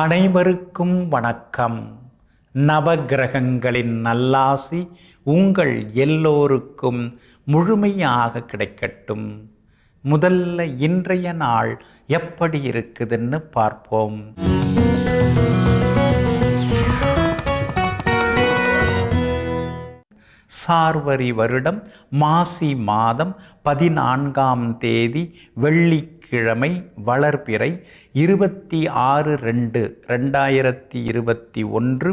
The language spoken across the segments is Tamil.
அனைவருக்கும் வணக்கம் நவகிரகங்களின் நல்லாசி உங்கள் எல்லோருக்கும் முழுமையாக கிடைக்கட்டும் முதல்ல இன்றைய நாள் எப்படி இருக்குதுன்னு பார்ப்போம் சார்வரி வருடம் மாசி மாதம் பதினான்காம் தேதி வெள்ளி கிழமை வளர்பிறை இருபத்தி ஆறு ரெண்டு ரெண்டாயிரத்தி இருபத்தி ஒன்று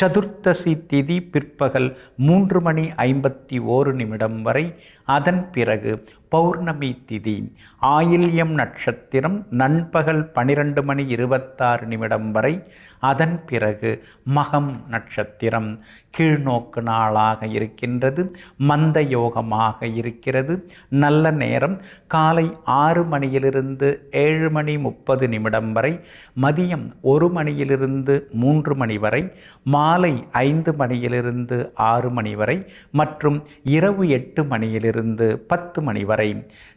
சதுர்த்தசி திதி பிற்பகல் மூன்று மணி ஐம்பத்தி ஓரு நிமிடம் வரை அதன் பிறகு பௌர்ணமி திதி ஆயில்யம் நட்சத்திரம் நண்பகல் பனிரெண்டு மணி இருபத்தாறு நிமிடம் வரை அதன் பிறகு மகம் நட்சத்திரம் கீழ்நோக்கு நாளாக இருக்கின்றது மந்த யோகமாக இருக்கிறது நல்ல நேரம் காலை ஆறு மணியிலிருந்து ஏழு மணி முப்பது நிமிடம் வரை மதியம் ஒரு மணியிலிருந்து மூன்று மணி வரை மாலை ஐந்து மணியிலிருந்து ஆறு மணி வரை மற்றும் இரவு எட்டு மணியிலிருந்து மணியிலிருந்து பத்து மணி வரை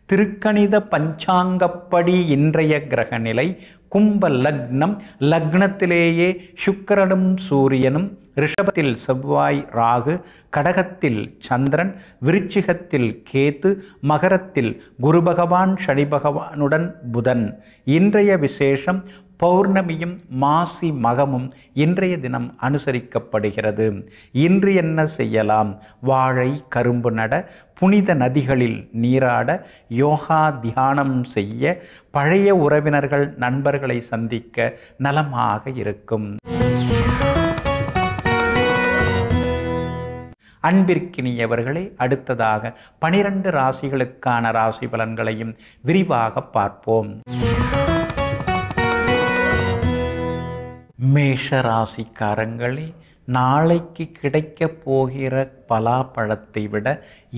திருக்கணித பஞ்சாங்கப்படி இன்றைய கிரகநிலை கும்ப லக்னம் லக்னத்திலேயே சுக்கரனும் சூரியனும் ரிஷபத்தில் செவ்வாய் ராகு கடகத்தில் சந்திரன் விருச்சிகத்தில் கேத்து மகரத்தில் குரு பகவான் சனி பகவானுடன் புதன் இன்றைய விசேஷம் பௌர்ணமியும் மாசி மகமும் இன்றைய தினம் அனுசரிக்கப்படுகிறது இன்று என்ன செய்யலாம் வாழை கரும்பு நட புனித நதிகளில் நீராட யோகா தியானம் செய்ய பழைய உறவினர்கள் நண்பர்களை சந்திக்க நலமாக இருக்கும் அன்பிற்கினியவர்களை அடுத்ததாக பனிரெண்டு ராசிகளுக்கான ராசி பலன்களையும் விரிவாக பார்ப்போம் மேஷ நாளைக்கு கிடைக்கப் போகிற பலாப்பழத்தை விட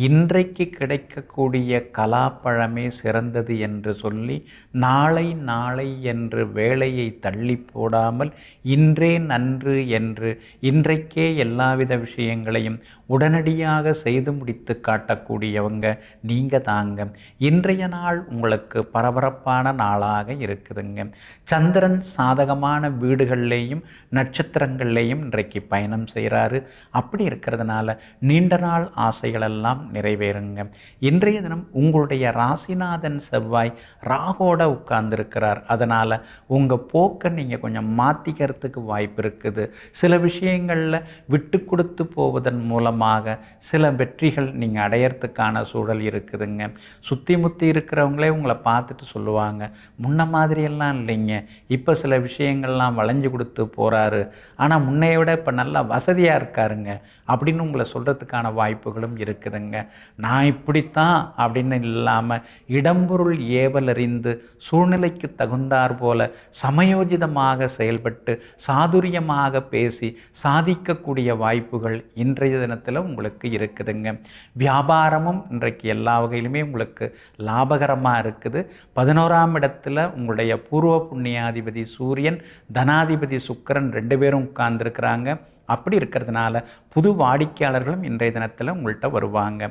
இன்றைக்கு கிடைக்கக்கூடிய கலாப்பழமே சிறந்தது என்று சொல்லி நாளை நாளை என்று வேலையை தள்ளி போடாமல் இன்றே நன்று என்று இன்றைக்கே எல்லாவித விஷயங்களையும் உடனடியாக செய்து முடித்து காட்டக்கூடியவங்க நீங்கள் தாங்க இன்றைய நாள் உங்களுக்கு பரபரப்பான நாளாக இருக்குதுங்க சந்திரன் சாதகமான வீடுகள்லேயும் நட்சத்திரங்கள்லேயும் இன்றைக்கு பயணம் செய்கிறாரு அப்படி இருக்கிறதுனால நீண்ட நாள் ஆசைகளெல்லாம் நிறைவேறுங்க இன்றைய தினம் உங்களுடைய ராசிநாதன் செவ்வாய் ராகோட உட்கார்ந்துருக்கிறார் அதனால் உங்கள் போக்கை நீங்கள் கொஞ்சம் மாற்றிக்கிறதுக்கு வாய்ப்பு இருக்குது சில விஷயங்களில் விட்டு கொடுத்து போவதன் மூலமாக சில வெற்றிகள் நீங்கள் அடையறதுக்கான சூழல் இருக்குதுங்க சுற்றி முற்றி இருக்கிறவங்களே உங்களை பார்த்துட்டு சொல்லுவாங்க முன்ன மாதிரியெல்லாம் இல்லைங்க இப்போ சில விஷயங்கள்லாம் வளைஞ்சு கொடுத்து போகிறாரு ஆனால் முன்னைய விட இப்போ நல்லா வசதியாக இருக்காருங்க அப்படின்னு உங்களை சொல்கிறதுக்கான வாய்ப்புகளும் இருக்குதுங்க நான் இப்படித்தான் அப்படின்னு இல்லாமல் இடம்பொருள் ஏவல் அறிந்து சூழ்நிலைக்கு தகுந்தார் போல சமயோஜிதமாக செயல்பட்டு சாதுரியமாக பேசி சாதிக்கக்கூடிய வாய்ப்புகள் இன்றைய தினத்தில் உங்களுக்கு இருக்குதுங்க வியாபாரமும் இன்றைக்கு எல்லா வகையிலுமே உங்களுக்கு லாபகரமாக இருக்குது பதினோராம் இடத்துல உங்களுடைய பூர்வ புண்ணியாதிபதி சூரியன் தனாதிபதி சுக்கரன் ரெண்டு பேரும் உட்கார்ந்துருக்கிறாங்க அப்படி இருக்கிறதுனால புது வாடிக்கையாளர்களும் இன்றைய தினத்தில் உங்கள்கிட்ட வருவாங்க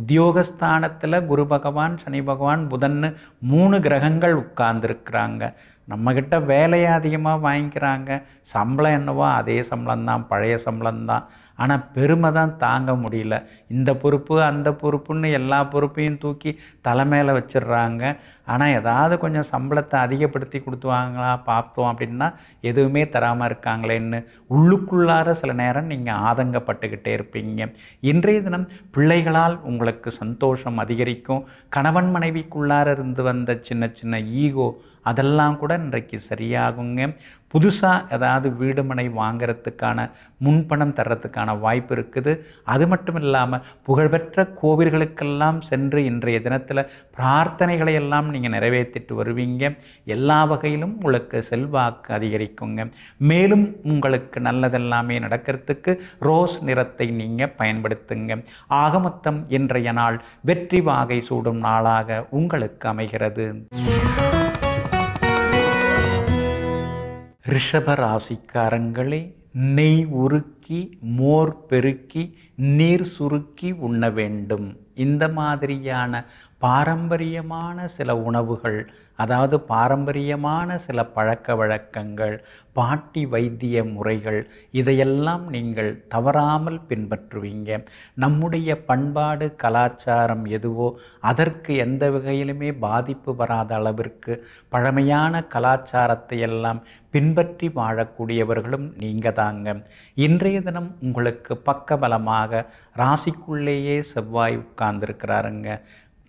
உத்தியோகஸ்தானத்தில் குரு பகவான் சனி பகவான் புதன்னு மூணு கிரகங்கள் உட்கார்ந்துருக்கிறாங்க நம்மக்கிட்ட வேலையை அதிகமாக வாங்கிக்கிறாங்க சம்பளம் என்னவோ அதே சம்பளம்தான் பழைய சம்பளம்தான் ஆனால் பெருமை தான் தாங்க முடியல இந்த பொறுப்பு அந்த பொறுப்புன்னு எல்லா பொறுப்பையும் தூக்கி தலைமையில் வச்சிடுறாங்க ஆனால் ஏதாவது கொஞ்சம் சம்பளத்தை அதிகப்படுத்தி கொடுத்துவாங்களா பார்த்தோம் அப்படின்னா எதுவுமே தராமல் இருக்காங்களேன்னு உள்ளுக்குள்ளார சில நேரம் நீங்கள் ஆதங்கப்பட்டுக்கிட்டே இருப்பீங்க இன்றைய தினம் பிள்ளைகளால் உங்களுக்கு சந்தோஷம் அதிகரிக்கும் கணவன் மனைவிக்குள்ளார இருந்து வந்த சின்ன சின்ன ஈகோ அதெல்லாம் கூட இன்றைக்கு சரியாகுங்க புதுசாக ஏதாவது வீடு மனை வாங்கிறதுக்கான முன்பணம் தர்றதுக்கான வாய்ப்பு இருக்குது அது மட்டும் இல்லாமல் புகழ்பெற்ற கோவில்களுக்கெல்லாம் சென்று இன்றைய தினத்தில் பிரார்த்தனைகளை எல்லாம் நீங்கள் நிறைவேற்றிட்டு வருவீங்க எல்லா வகையிலும் உங்களுக்கு செல்வாக்கு அதிகரிக்குங்க மேலும் உங்களுக்கு நல்லதெல்லாமே நடக்கிறதுக்கு ரோஸ் நிறத்தை நீங்கள் பயன்படுத்துங்க ஆகமொத்தம் இன்றைய நாள் வெற்றி வாகை சூடும் நாளாக உங்களுக்கு அமைகிறது ரிஷப ராசிக்காரங்களே நெய் உருக்கி மோர் பெருக்கி நீர் சுருக்கி உண்ண வேண்டும் இந்த மாதிரியான பாரம்பரியமான சில உணவுகள் அதாவது பாரம்பரியமான சில பழக்க வழக்கங்கள் பாட்டி வைத்திய முறைகள் இதையெல்லாம் நீங்கள் தவறாமல் பின்பற்றுவீங்க நம்முடைய பண்பாடு கலாச்சாரம் எதுவோ அதற்கு எந்த வகையிலுமே பாதிப்பு வராத அளவிற்கு பழமையான கலாச்சாரத்தை எல்லாம் பின்பற்றி வாழக்கூடியவர்களும் நீங்கள் தாங்க இன்றைய தினம் உங்களுக்கு பக்கபலமாக ராசிக்குள்ளேயே செவ்வாய் உட்கார்ந்திருக்கிறாருங்க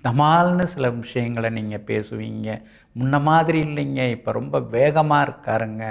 தமால்னு சில விஷயங்களை நீங்கள் பேசுவீங்க முன்ன மாதிரி இல்லைங்க இப்போ ரொம்ப வேகமாக இருக்காருங்க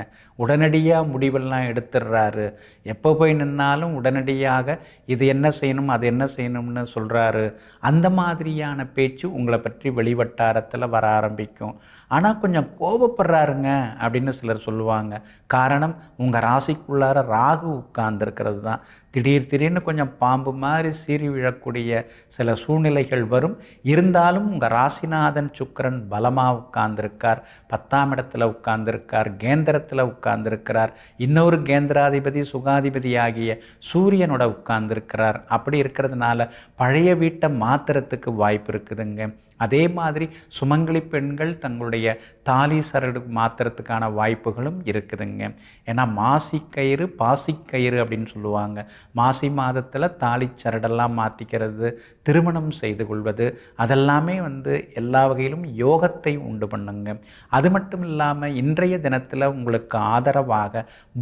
உடனடியாக முடிவெல்லாம் எடுத்துடுறாரு எப்போ போய் நின்னாலும் உடனடியாக இது என்ன செய்யணும் அது என்ன செய்யணும்னு சொல்கிறாரு அந்த மாதிரியான பேச்சு உங்களை பற்றி வெளிவட்டாரத்தில் வர ஆரம்பிக்கும் ஆனால் கொஞ்சம் கோபப்படுறாருங்க அப்படின்னு சிலர் சொல்லுவாங்க காரணம் உங்கள் ராசிக்குள்ளார ராகு உட்கார்ந்துருக்கிறது தான் திடீர் திடீர்னு கொஞ்சம் பாம்பு மாதிரி சீறி விழக்கூடிய சில சூழ்நிலைகள் வரும் இருந்தாலும் உங்கள் ராசிநாதன் சுக்கரன் பலமாக உட்கார்ந்து உட்கார்ந்திருக்கார் பத்தாம் இடத்துல உட்கார்ந்திருக்கார் கேந்திரத்தில் உட்கார்ந்திருக்கிறார் இன்னொரு கேந்திராதிபதி சுகாதிபதி ஆகிய சூரியனோட உட்கார்ந்திருக்கிறார் அப்படி இருக்கிறதுனால பழைய வீட்டை மாத்திரத்துக்கு வாய்ப்பு இருக்குதுங்க அதே மாதிரி சுமங்கலி பெண்கள் தங்களுடைய தாலி சரடு மாத்திரத்துக்கான வாய்ப்புகளும் இருக்குதுங்க ஏன்னா மாசிக்கயிறு பாசிக்கயிறு அப்படின்னு சொல்லுவாங்க மாசி மாதத்தில் தாலி சரடெல்லாம் மாற்றிக்கிறது திருமணம் செய்து கொள்வது அதெல்லாமே வந்து எல்லா வகையிலும் யோகத்தை உண்டு பண்ணுங்க அது மட்டும் இல்லாமல் இன்றைய தினத்தில் உங்களுக்கு ஆதரவாக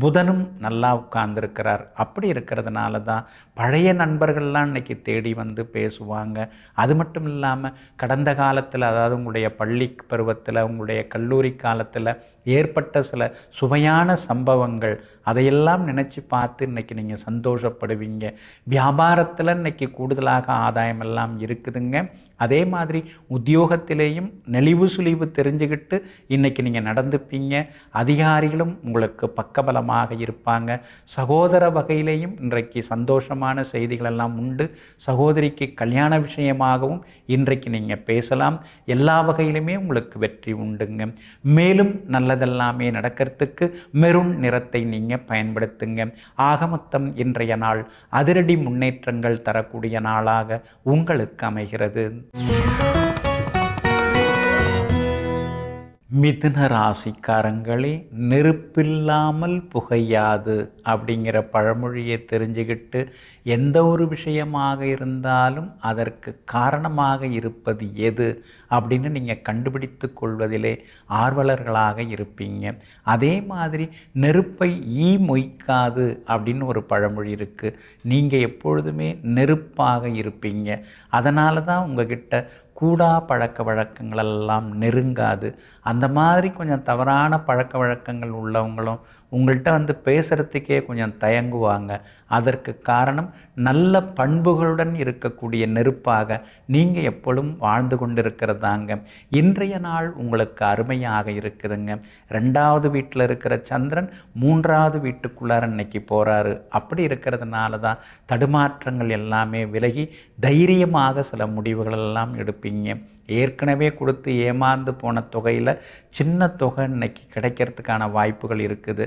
புதனும் நல்லா உட்கார்ந்துருக்கிறார் அப்படி இருக்கிறதுனால தான் பழைய நண்பர்கள்லாம் இன்னைக்கு தேடி வந்து பேசுவாங்க அது மட்டும் இல்லாமல் கடந்த காலத்தில் அதாவது உங்களுடைய பள்ளி பருவத்தில் உங்களுடைய கல்லூரி காலத்தில் ஏற்பட்ட சில சுவையான சம்பவங்கள் அதையெல்லாம் நினச்சி பார்த்து இன்றைக்கி நீங்கள் சந்தோஷப்படுவீங்க வியாபாரத்தில் இன்றைக்கி கூடுதலாக ஆதாயம் எல்லாம் இருக்குதுங்க அதே மாதிரி உத்தியோகத்திலேயும் நெளிவு சுழிவு தெரிஞ்சுக்கிட்டு இன்றைக்கி நீங்கள் நடந்துப்பீங்க அதிகாரிகளும் உங்களுக்கு பக்கபலமாக இருப்பாங்க சகோதர வகையிலேயும் இன்றைக்கு சந்தோஷமான செய்திகளெல்லாம் உண்டு சகோதரிக்கு கல்யாண விஷயமாகவும் இன்றைக்கு நீங்கள் பேசலாம் எல்லா வகையிலுமே உங்களுக்கு வெற்றி உண்டுங்க மேலும் நல்ல நல்லதெல்லாமே நடக்கிறதுக்கு மெருண் நிறத்தை நீங்கள் பயன்படுத்துங்க ஆக மொத்தம் இன்றைய நாள் அதிரடி முன்னேற்றங்கள் தரக்கூடிய நாளாக உங்களுக்கு அமைகிறது மிதுன ராசிக்காரங்களே நெருப்பில்லாமல் புகையாது அப்படிங்கிற பழமொழியை தெரிஞ்சுக்கிட்டு எந்த ஒரு விஷயமாக இருந்தாலும் அதற்கு காரணமாக இருப்பது எது அப்படின்னு நீங்கள் கண்டுபிடித்து கொள்வதிலே ஆர்வலர்களாக இருப்பீங்க அதே மாதிரி நெருப்பை ஈ மொய்க்காது அப்படின்னு ஒரு பழமொழி இருக்குது நீங்கள் எப்பொழுதுமே நெருப்பாக இருப்பீங்க அதனால தான் உங்ககிட்ட கூடா பழக்க வழக்கங்களெல்லாம் நெருங்காது அந்த மாதிரி கொஞ்சம் தவறான பழக்க வழக்கங்கள் உள்ளவங்களும் உங்கள்கிட்ட வந்து பேசுகிறதுக்கே கொஞ்சம் தயங்குவாங்க அதற்கு காரணம் நல்ல பண்புகளுடன் இருக்கக்கூடிய நெருப்பாக நீங்கள் எப்பொழுதும் வாழ்ந்து கொண்டிருக்கிறதாங்க இன்றைய நாள் உங்களுக்கு அருமையாக இருக்குதுங்க ரெண்டாவது வீட்டில் இருக்கிற சந்திரன் மூன்றாவது வீட்டுக்குள்ளார இன்னைக்கு போகிறாரு அப்படி இருக்கிறதுனால தான் தடுமாற்றங்கள் எல்லாமே விலகி தைரியமாக சில முடிவுகள் எல்லாம் எடுப்பீங்க ஏற்கனவே கொடுத்து ஏமாந்து போன தொகையில் சின்ன தொகை இன்னைக்கு கிடைக்கிறதுக்கான வாய்ப்புகள் இருக்குது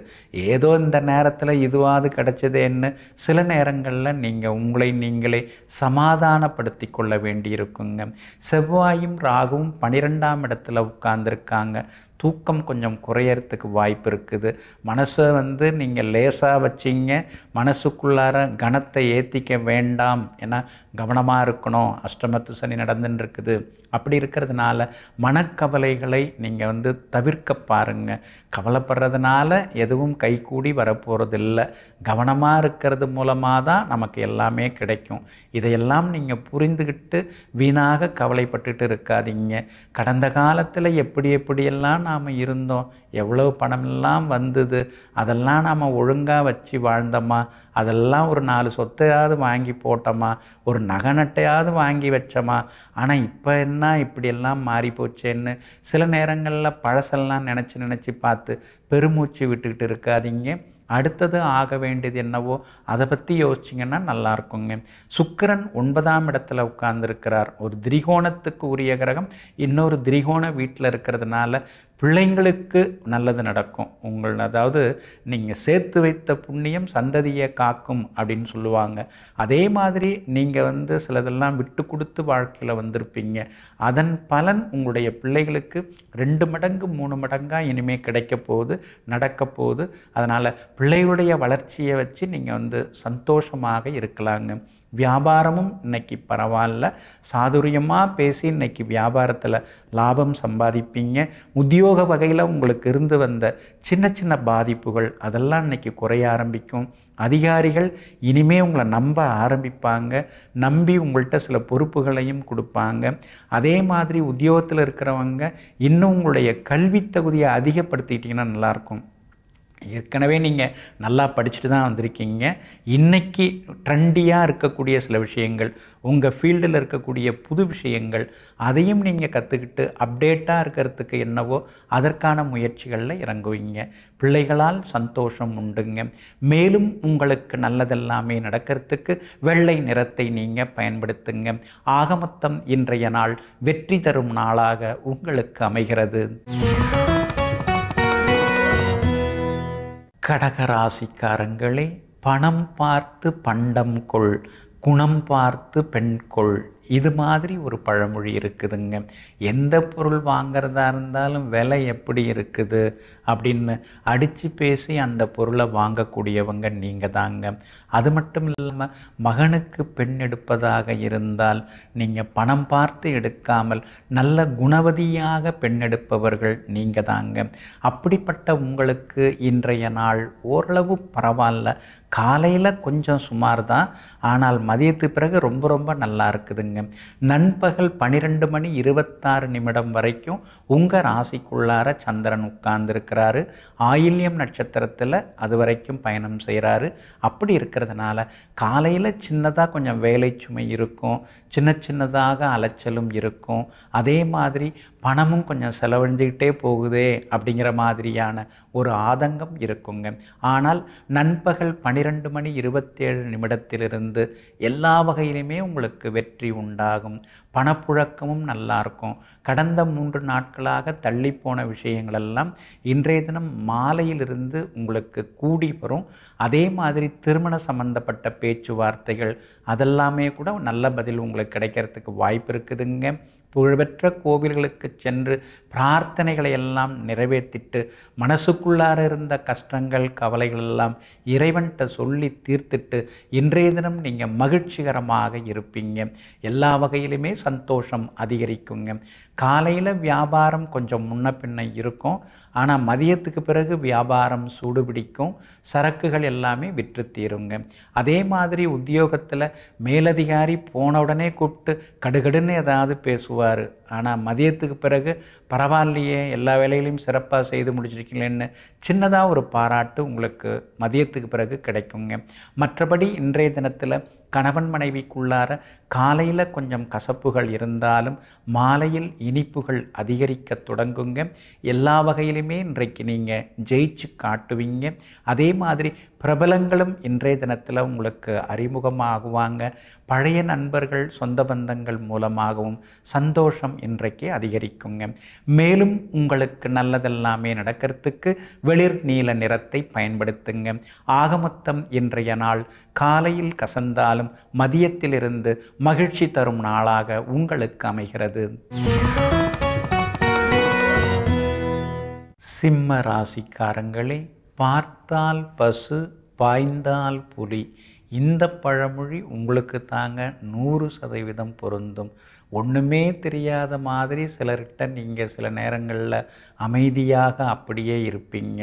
ஏதோ இந்த நேரத்தில் இதுவாது கிடைச்சதேன்னு சில நேரங்களில் நீங்கள் உங்களை நீங்களே சமாதானப்படுத்தி கொள்ள வேண்டியிருக்குங்க செவ்வாயும் ராகுவும் பனிரெண்டாம் இடத்துல உட்கார்ந்துருக்காங்க தூக்கம் கொஞ்சம் குறையறதுக்கு வாய்ப்பு இருக்குது மனசை வந்து நீங்கள் லேசாக வச்சிங்க மனசுக்குள்ளார கனத்தை ஏற்றிக்க வேண்டாம் ஏன்னா கவனமாக இருக்கணும் அஷ்டமத்து சனி நடந்துன்னு இருக்குது அப்படி இருக்கிறதுனால மனக்கவலைகளை நீங்கள் வந்து தவிர்க்க பாருங்கள் கவலைப்படுறதுனால எதுவும் கைகூடி வரப்போகிறதில்ல கவனமாக இருக்கிறது மூலமாக தான் நமக்கு எல்லாமே கிடைக்கும் இதையெல்லாம் நீங்கள் புரிந்துக்கிட்டு வீணாக கவலைப்பட்டுட்டு இருக்காதீங்க கடந்த காலத்தில் எப்படி எப்படியெல்லாம் நான் நாம் இருந்தோம் எவ்வளோ பணமெல்லாம் வந்தது அதெல்லாம் நாம் ஒழுங்காக வச்சு வாழ்ந்தோமா அதெல்லாம் ஒரு நாலு சொத்தையாவது வாங்கி போட்டோமா ஒரு நகைநட்டையாவது வாங்கி வச்சோமா ஆனால் இப்போ என்ன இப்படியெல்லாம் மாறி போச்சேன்னு சில நேரங்களில் பழசெல்லாம் நினச்சி நினச்சி பார்த்து பெருமூச்சு விட்டுக்கிட்டு இருக்காதீங்க அடுத்தது ஆக வேண்டியது என்னவோ அதை பற்றி யோசிச்சிங்கன்னா நல்லா இருக்குங்க சுக்கரன் ஒன்பதாம் இடத்துல உட்கார்ந்துருக்கிறார் ஒரு திரிகோணத்துக்கு உரிய கிரகம் இன்னொரு திரிகோண வீட்டில் இருக்கிறதுனால பிள்ளைங்களுக்கு நல்லது நடக்கும் உங்கள் அதாவது நீங்கள் சேர்த்து வைத்த புண்ணியம் சந்ததியை காக்கும் அப்படின்னு சொல்லுவாங்க அதே மாதிரி நீங்கள் வந்து சிலதெல்லாம் விட்டு கொடுத்து வாழ்க்கையில் வந்திருப்பீங்க அதன் பலன் உங்களுடைய பிள்ளைகளுக்கு ரெண்டு மடங்கு மூணு மடங்காக இனிமேல் கிடைக்க போகுது நடக்க போகுது அதனால் பிள்ளைகளுடைய வளர்ச்சியை வச்சு நீங்கள் வந்து சந்தோஷமாக இருக்கலாங்க வியாபாரமும் இன்னைக்கு பரவாயில்ல சாதுரியமாக பேசி இன்னைக்கு வியாபாரத்தில் லாபம் சம்பாதிப்பீங்க உத்தியோக வகையில் உங்களுக்கு இருந்து வந்த சின்ன சின்ன பாதிப்புகள் அதெல்லாம் இன்னைக்கு குறைய ஆரம்பிக்கும் அதிகாரிகள் இனிமே உங்களை நம்ப ஆரம்பிப்பாங்க நம்பி உங்கள்கிட்ட சில பொறுப்புகளையும் கொடுப்பாங்க அதே மாதிரி உத்தியோகத்தில் இருக்கிறவங்க இன்னும் உங்களுடைய கல்வி தகுதியை அதிகப்படுத்திட்டிங்கன்னா நல்லாயிருக்கும் ஏற்கனவே நீங்கள் நல்லா படிச்சுட்டு தான் வந்திருக்கீங்க இன்றைக்கி ட்ரெண்டியாக இருக்கக்கூடிய சில விஷயங்கள் உங்கள் ஃபீல்டில் இருக்கக்கூடிய புது விஷயங்கள் அதையும் நீங்கள் கற்றுக்கிட்டு அப்டேட்டாக இருக்கிறதுக்கு என்னவோ அதற்கான முயற்சிகளில் இறங்குவீங்க பிள்ளைகளால் சந்தோஷம் உண்டுங்க மேலும் உங்களுக்கு நல்லதெல்லாமே நடக்கிறதுக்கு வெள்ளை நிறத்தை நீங்கள் பயன்படுத்துங்க ஆகமத்தம் இன்றைய நாள் வெற்றி தரும் நாளாக உங்களுக்கு அமைகிறது கடகராசிக்காரங்களே பணம் பார்த்து பண்டம் கொள் குணம் பார்த்து பெண் கொள் இது மாதிரி ஒரு பழமொழி இருக்குதுங்க எந்த பொருள் வாங்கிறதா இருந்தாலும் விலை எப்படி இருக்குது அப்படின்னு அடித்து பேசி அந்த பொருளை வாங்கக்கூடியவங்க நீங்கள் தாங்க அது மட்டும் இல்லாமல் மகனுக்கு பெண் எடுப்பதாக இருந்தால் நீங்கள் பணம் பார்த்து எடுக்காமல் நல்ல குணவதியாக பெண் எடுப்பவர்கள் நீங்கள் தாங்க அப்படிப்பட்ட உங்களுக்கு இன்றைய நாள் ஓரளவு பரவாயில்ல காலையில் கொஞ்சம் சுமார் தான் ஆனால் மதியத்துக்கு பிறகு ரொம்ப ரொம்ப நல்லா இருக்குதுங்க நண்பகல் பன்னிரெண்டு மணி இருபத்தாறு நிமிடம் வரைக்கும் உங்கள் ராசிக்குள்ளார சந்திரன் உட்கார்ந்துருக்கிறாரு ஆயில்யம் நட்சத்திரத்தில் அது வரைக்கும் பயணம் செய்கிறாரு அப்படி இருக்கிறதுனால காலையில் சின்னதாக கொஞ்சம் வேலை சுமை இருக்கும் சின்ன சின்னதாக அலைச்சலும் இருக்கும் அதே மாதிரி பணமும் கொஞ்சம் செலவழிஞ்சுக்கிட்டே போகுதே அப்படிங்கிற மாதிரியான ஒரு ஆதங்கம் இருக்குங்க ஆனால் நண்பகல் பனிரெண்டு மணி இருபத்தேழு நிமிடத்திலிருந்து எல்லா வகையிலுமே உங்களுக்கு வெற்றி உண்டாகும் பணப்புழக்கமும் நல்லாயிருக்கும் கடந்த மூன்று நாட்களாக தள்ளிப்போன விஷயங்களெல்லாம் இன்றைய தினம் மாலையிலிருந்து உங்களுக்கு கூடி வரும் அதே மாதிரி திருமண சம்பந்தப்பட்ட பேச்சுவார்த்தைகள் அதெல்லாமே கூட நல்ல பதில் உங்களுக்கு கிடைக்கிறதுக்கு வாய்ப்பு இருக்குதுங்க புகழ்பெற்ற கோவில்களுக்கு சென்று பிரார்த்தனைகளை எல்லாம் நிறைவேற்றிட்டு மனசுக்குள்ளார இருந்த கஷ்டங்கள் கவலைகள் எல்லாம் இறைவன்கிட்ட சொல்லி தீர்த்துட்டு இன்றைய தினம் நீங்கள் மகிழ்ச்சிகரமாக இருப்பீங்க எல்லா வகையிலுமே சந்தோஷம் அதிகரிக்குங்க காலையில் வியாபாரம் கொஞ்சம் முன்ன பின்ன இருக்கும் ஆனால் மதியத்துக்கு பிறகு வியாபாரம் சூடுபிடிக்கும் சரக்குகள் எல்லாமே விற்று தீருங்க அதே மாதிரி உத்தியோகத்தில் மேலதிகாரி போன உடனே கூப்பிட்டு கடுகடுன்னு ஏதாவது பேசுவார் ஆனால் மதியத்துக்கு பிறகு பரவாயில்லையே எல்லா வேலைகளையும் சிறப்பாக செய்து முடிச்சிருக்கீங்களேன்னு சின்னதாக ஒரு பாராட்டு உங்களுக்கு மதியத்துக்கு பிறகு கிடைக்குங்க மற்றபடி இன்றைய தினத்தில் கணவன் மனைவிக்குள்ளார காலையில் கொஞ்சம் கசப்புகள் இருந்தாலும் மாலையில் இனிப்புகள் அதிகரிக்க தொடங்குங்க எல்லா வகையிலுமே இன்றைக்கு நீங்கள் ஜெயிச்சு காட்டுவீங்க அதே மாதிரி பிரபலங்களும் இன்றைய தினத்தில் உங்களுக்கு அறிமுகமாகுவாங்க பழைய நண்பர்கள் சொந்த பந்தங்கள் மூலமாகவும் சந்தோஷம் இன்றைக்கு அதிகரிக்குங்க மேலும் உங்களுக்கு நல்லதெல்லாமே நடக்கிறதுக்கு வெளிர் நீல நிறத்தை பயன்படுத்துங்க ஆகமொத்தம் இன்றைய நாள் காலையில் கசந்தாலும் மதியத்திலிருந்து மகிழ்ச்சி தரும் நாளாக உங்களுக்கு அமைகிறது சிம்ம ராசிக்காரங்களே பார்த்தால் பசு பாய்ந்தால் புலி இந்த பழமொழி உங்களுக்கு தாங்க நூறு சதவீதம் பொருந்தும் ஒன்றுமே தெரியாத மாதிரி சிலர்கிட்ட நீங்கள் சில நேரங்களில் அமைதியாக அப்படியே இருப்பீங்க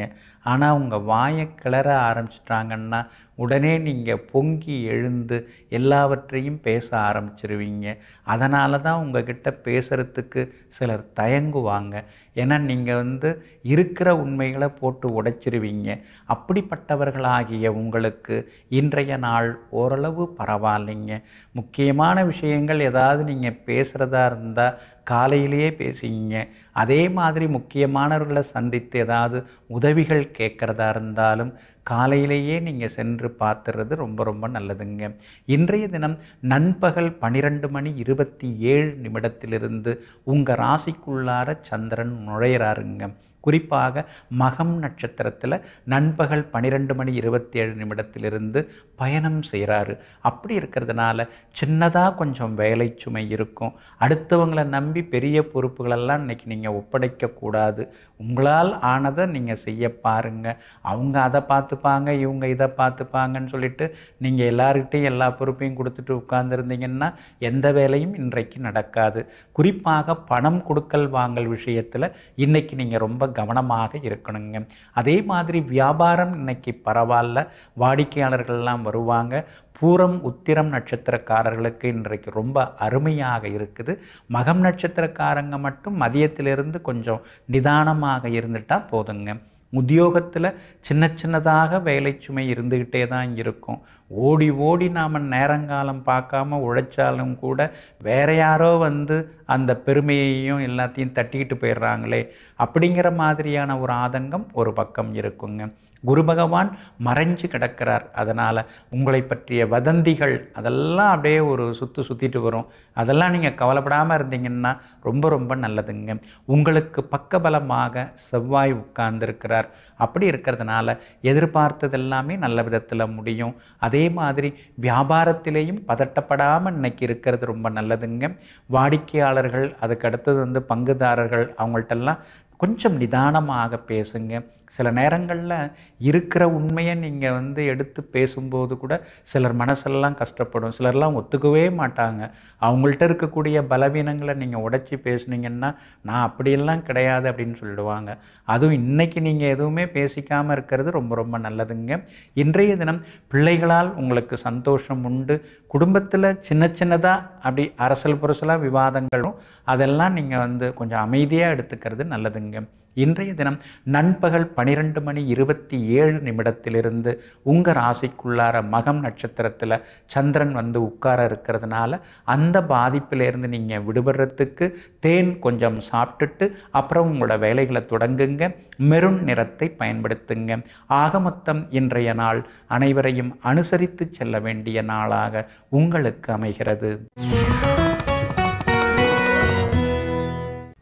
ஆனால் உங்கள் வாயை கிளற ஆரம்பிச்சிட்டாங்கன்னா உடனே நீங்கள் பொங்கி எழுந்து எல்லாவற்றையும் பேச ஆரம்பிச்சிருவீங்க அதனால தான் உங்ககிட்ட பேசுகிறதுக்கு சிலர் தயங்குவாங்க ஏன்னா நீங்கள் வந்து இருக்கிற உண்மைகளை போட்டு உடைச்சிருவீங்க அப்படிப்பட்டவர்களாகிய உங்களுக்கு இன்றைய நாள் ஓரளவு பரவாயில்லைங்க முக்கியமான விஷயங்கள் ஏதாவது நீங்கள் பேசுகிறதா இருந்தால் காலையிலேயே பேசிங்க அதே மாதிரி முக்கியமானவர்களை சந்தித்து ஏதாவது உதவிகள் கேட்குறதா இருந்தாலும் காலையிலேயே நீங்கள் சென்று பார்த்துறது ரொம்ப ரொம்ப நல்லதுங்க இன்றைய தினம் நண்பகல் பனிரெண்டு மணி இருபத்தி ஏழு நிமிடத்திலிருந்து உங்கள் ராசிக்குள்ளார சந்திரன் நுழையிறாருங்க குறிப்பாக மகம் நட்சத்திரத்தில் நண்பகல் பன்னிரெண்டு மணி இருபத்தி ஏழு நிமிடத்திலிருந்து பயணம் செய்கிறாரு அப்படி இருக்கிறதுனால சின்னதாக கொஞ்சம் வேலை சுமை இருக்கும் அடுத்தவங்களை நம்பி பெரிய பொறுப்புகளெல்லாம் இன்றைக்கி நீங்கள் ஒப்படைக்கக்கூடாது உங்களால் ஆனதை நீங்கள் செய்ய பாருங்கள் அவங்க அதை பார்த்துப்பாங்க இவங்க இதை பார்த்துப்பாங்கன்னு சொல்லிட்டு நீங்கள் எல்லாருக்கிட்டையும் எல்லா பொறுப்பையும் கொடுத்துட்டு உட்கார்ந்துருந்தீங்கன்னா எந்த வேலையும் இன்றைக்கு நடக்காது குறிப்பாக பணம் கொடுக்கல் வாங்கல் விஷயத்தில் இன்றைக்கி நீங்கள் ரொம்ப கவனமாக இருக்கணுங்க அதே மாதிரி வியாபாரம் இன்னைக்கு பரவாயில்ல வாடிக்கையாளர்கள்லாம் வருவாங்க பூரம் உத்திரம் நட்சத்திரக்காரர்களுக்கு இன்றைக்கு ரொம்ப அருமையாக இருக்குது மகம் நட்சத்திரக்காரங்க மட்டும் மதியத்திலிருந்து கொஞ்சம் நிதானமாக இருந்துட்டால் போதுங்க உத்தியோகத்தில் சின்ன சின்னதாக வேலை சுமை இருந்துக்கிட்டே தான் இருக்கும் ஓடி ஓடி நாம் நேரங்காலம் பார்க்காம உழைச்சாலும் கூட வேற யாரோ வந்து அந்த பெருமையையும் எல்லாத்தையும் தட்டிக்கிட்டு போயிடுறாங்களே அப்படிங்கிற மாதிரியான ஒரு ஆதங்கம் ஒரு பக்கம் இருக்குங்க குரு பகவான் மறைஞ்சு கிடக்கிறார் அதனால் உங்களை பற்றிய வதந்திகள் அதெல்லாம் அப்படியே ஒரு சுற்று சுற்றிட்டு வரும் அதெல்லாம் நீங்கள் கவலைப்படாமல் இருந்தீங்கன்னா ரொம்ப ரொம்ப நல்லதுங்க உங்களுக்கு பக்கபலமாக செவ்வாய் உட்கார்ந்துருக்கிறார் அப்படி இருக்கிறதுனால எதிர்பார்த்தது எல்லாமே நல்ல விதத்தில் முடியும் அதே மாதிரி வியாபாரத்திலேயும் பதட்டப்படாமல் இன்னைக்கு இருக்கிறது ரொம்ப நல்லதுங்க வாடிக்கையாளர்கள் அதுக்கு அடுத்தது வந்து பங்குதாரர்கள் அவங்கள்ட்டெல்லாம் கொஞ்சம் நிதானமாக பேசுங்க சில நேரங்களில் இருக்கிற உண்மையை நீங்கள் வந்து எடுத்து பேசும்போது கூட சிலர் மனசெல்லாம் கஷ்டப்படும் சிலர்லாம் ஒத்துக்கவே மாட்டாங்க அவங்கள்ட்ட இருக்கக்கூடிய பலவீனங்களை நீங்கள் உடச்சி பேசுனீங்கன்னா நான் அப்படியெல்லாம் கிடையாது அப்படின்னு சொல்லிடுவாங்க அதுவும் இன்றைக்கி நீங்கள் எதுவுமே பேசிக்காமல் இருக்கிறது ரொம்ப ரொம்ப நல்லதுங்க இன்றைய தினம் பிள்ளைகளால் உங்களுக்கு சந்தோஷம் உண்டு குடும்பத்தில் சின்ன சின்னதாக அப்படி அரசல் புரசலாக விவாதங்களும் அதெல்லாம் நீங்கள் வந்து கொஞ்சம் அமைதியாக எடுத்துக்கிறது நல்லதுங்க இன்றைய தினம் நண்பகல் பனிரெண்டு மணி இருபத்தி ஏழு நிமிடத்திலிருந்து உங்கள் ராசிக்குள்ளார மகம் நட்சத்திரத்தில் சந்திரன் வந்து உட்கார இருக்கிறதுனால அந்த பாதிப்பிலேருந்து நீங்கள் விடுபடுறதுக்கு தேன் கொஞ்சம் சாப்பிட்டுட்டு அப்புறம் உங்களோட வேலைகளை தொடங்குங்க மெருண் நிறத்தை பயன்படுத்துங்க ஆக மொத்தம் இன்றைய நாள் அனைவரையும் அனுசரித்து செல்ல வேண்டிய நாளாக உங்களுக்கு அமைகிறது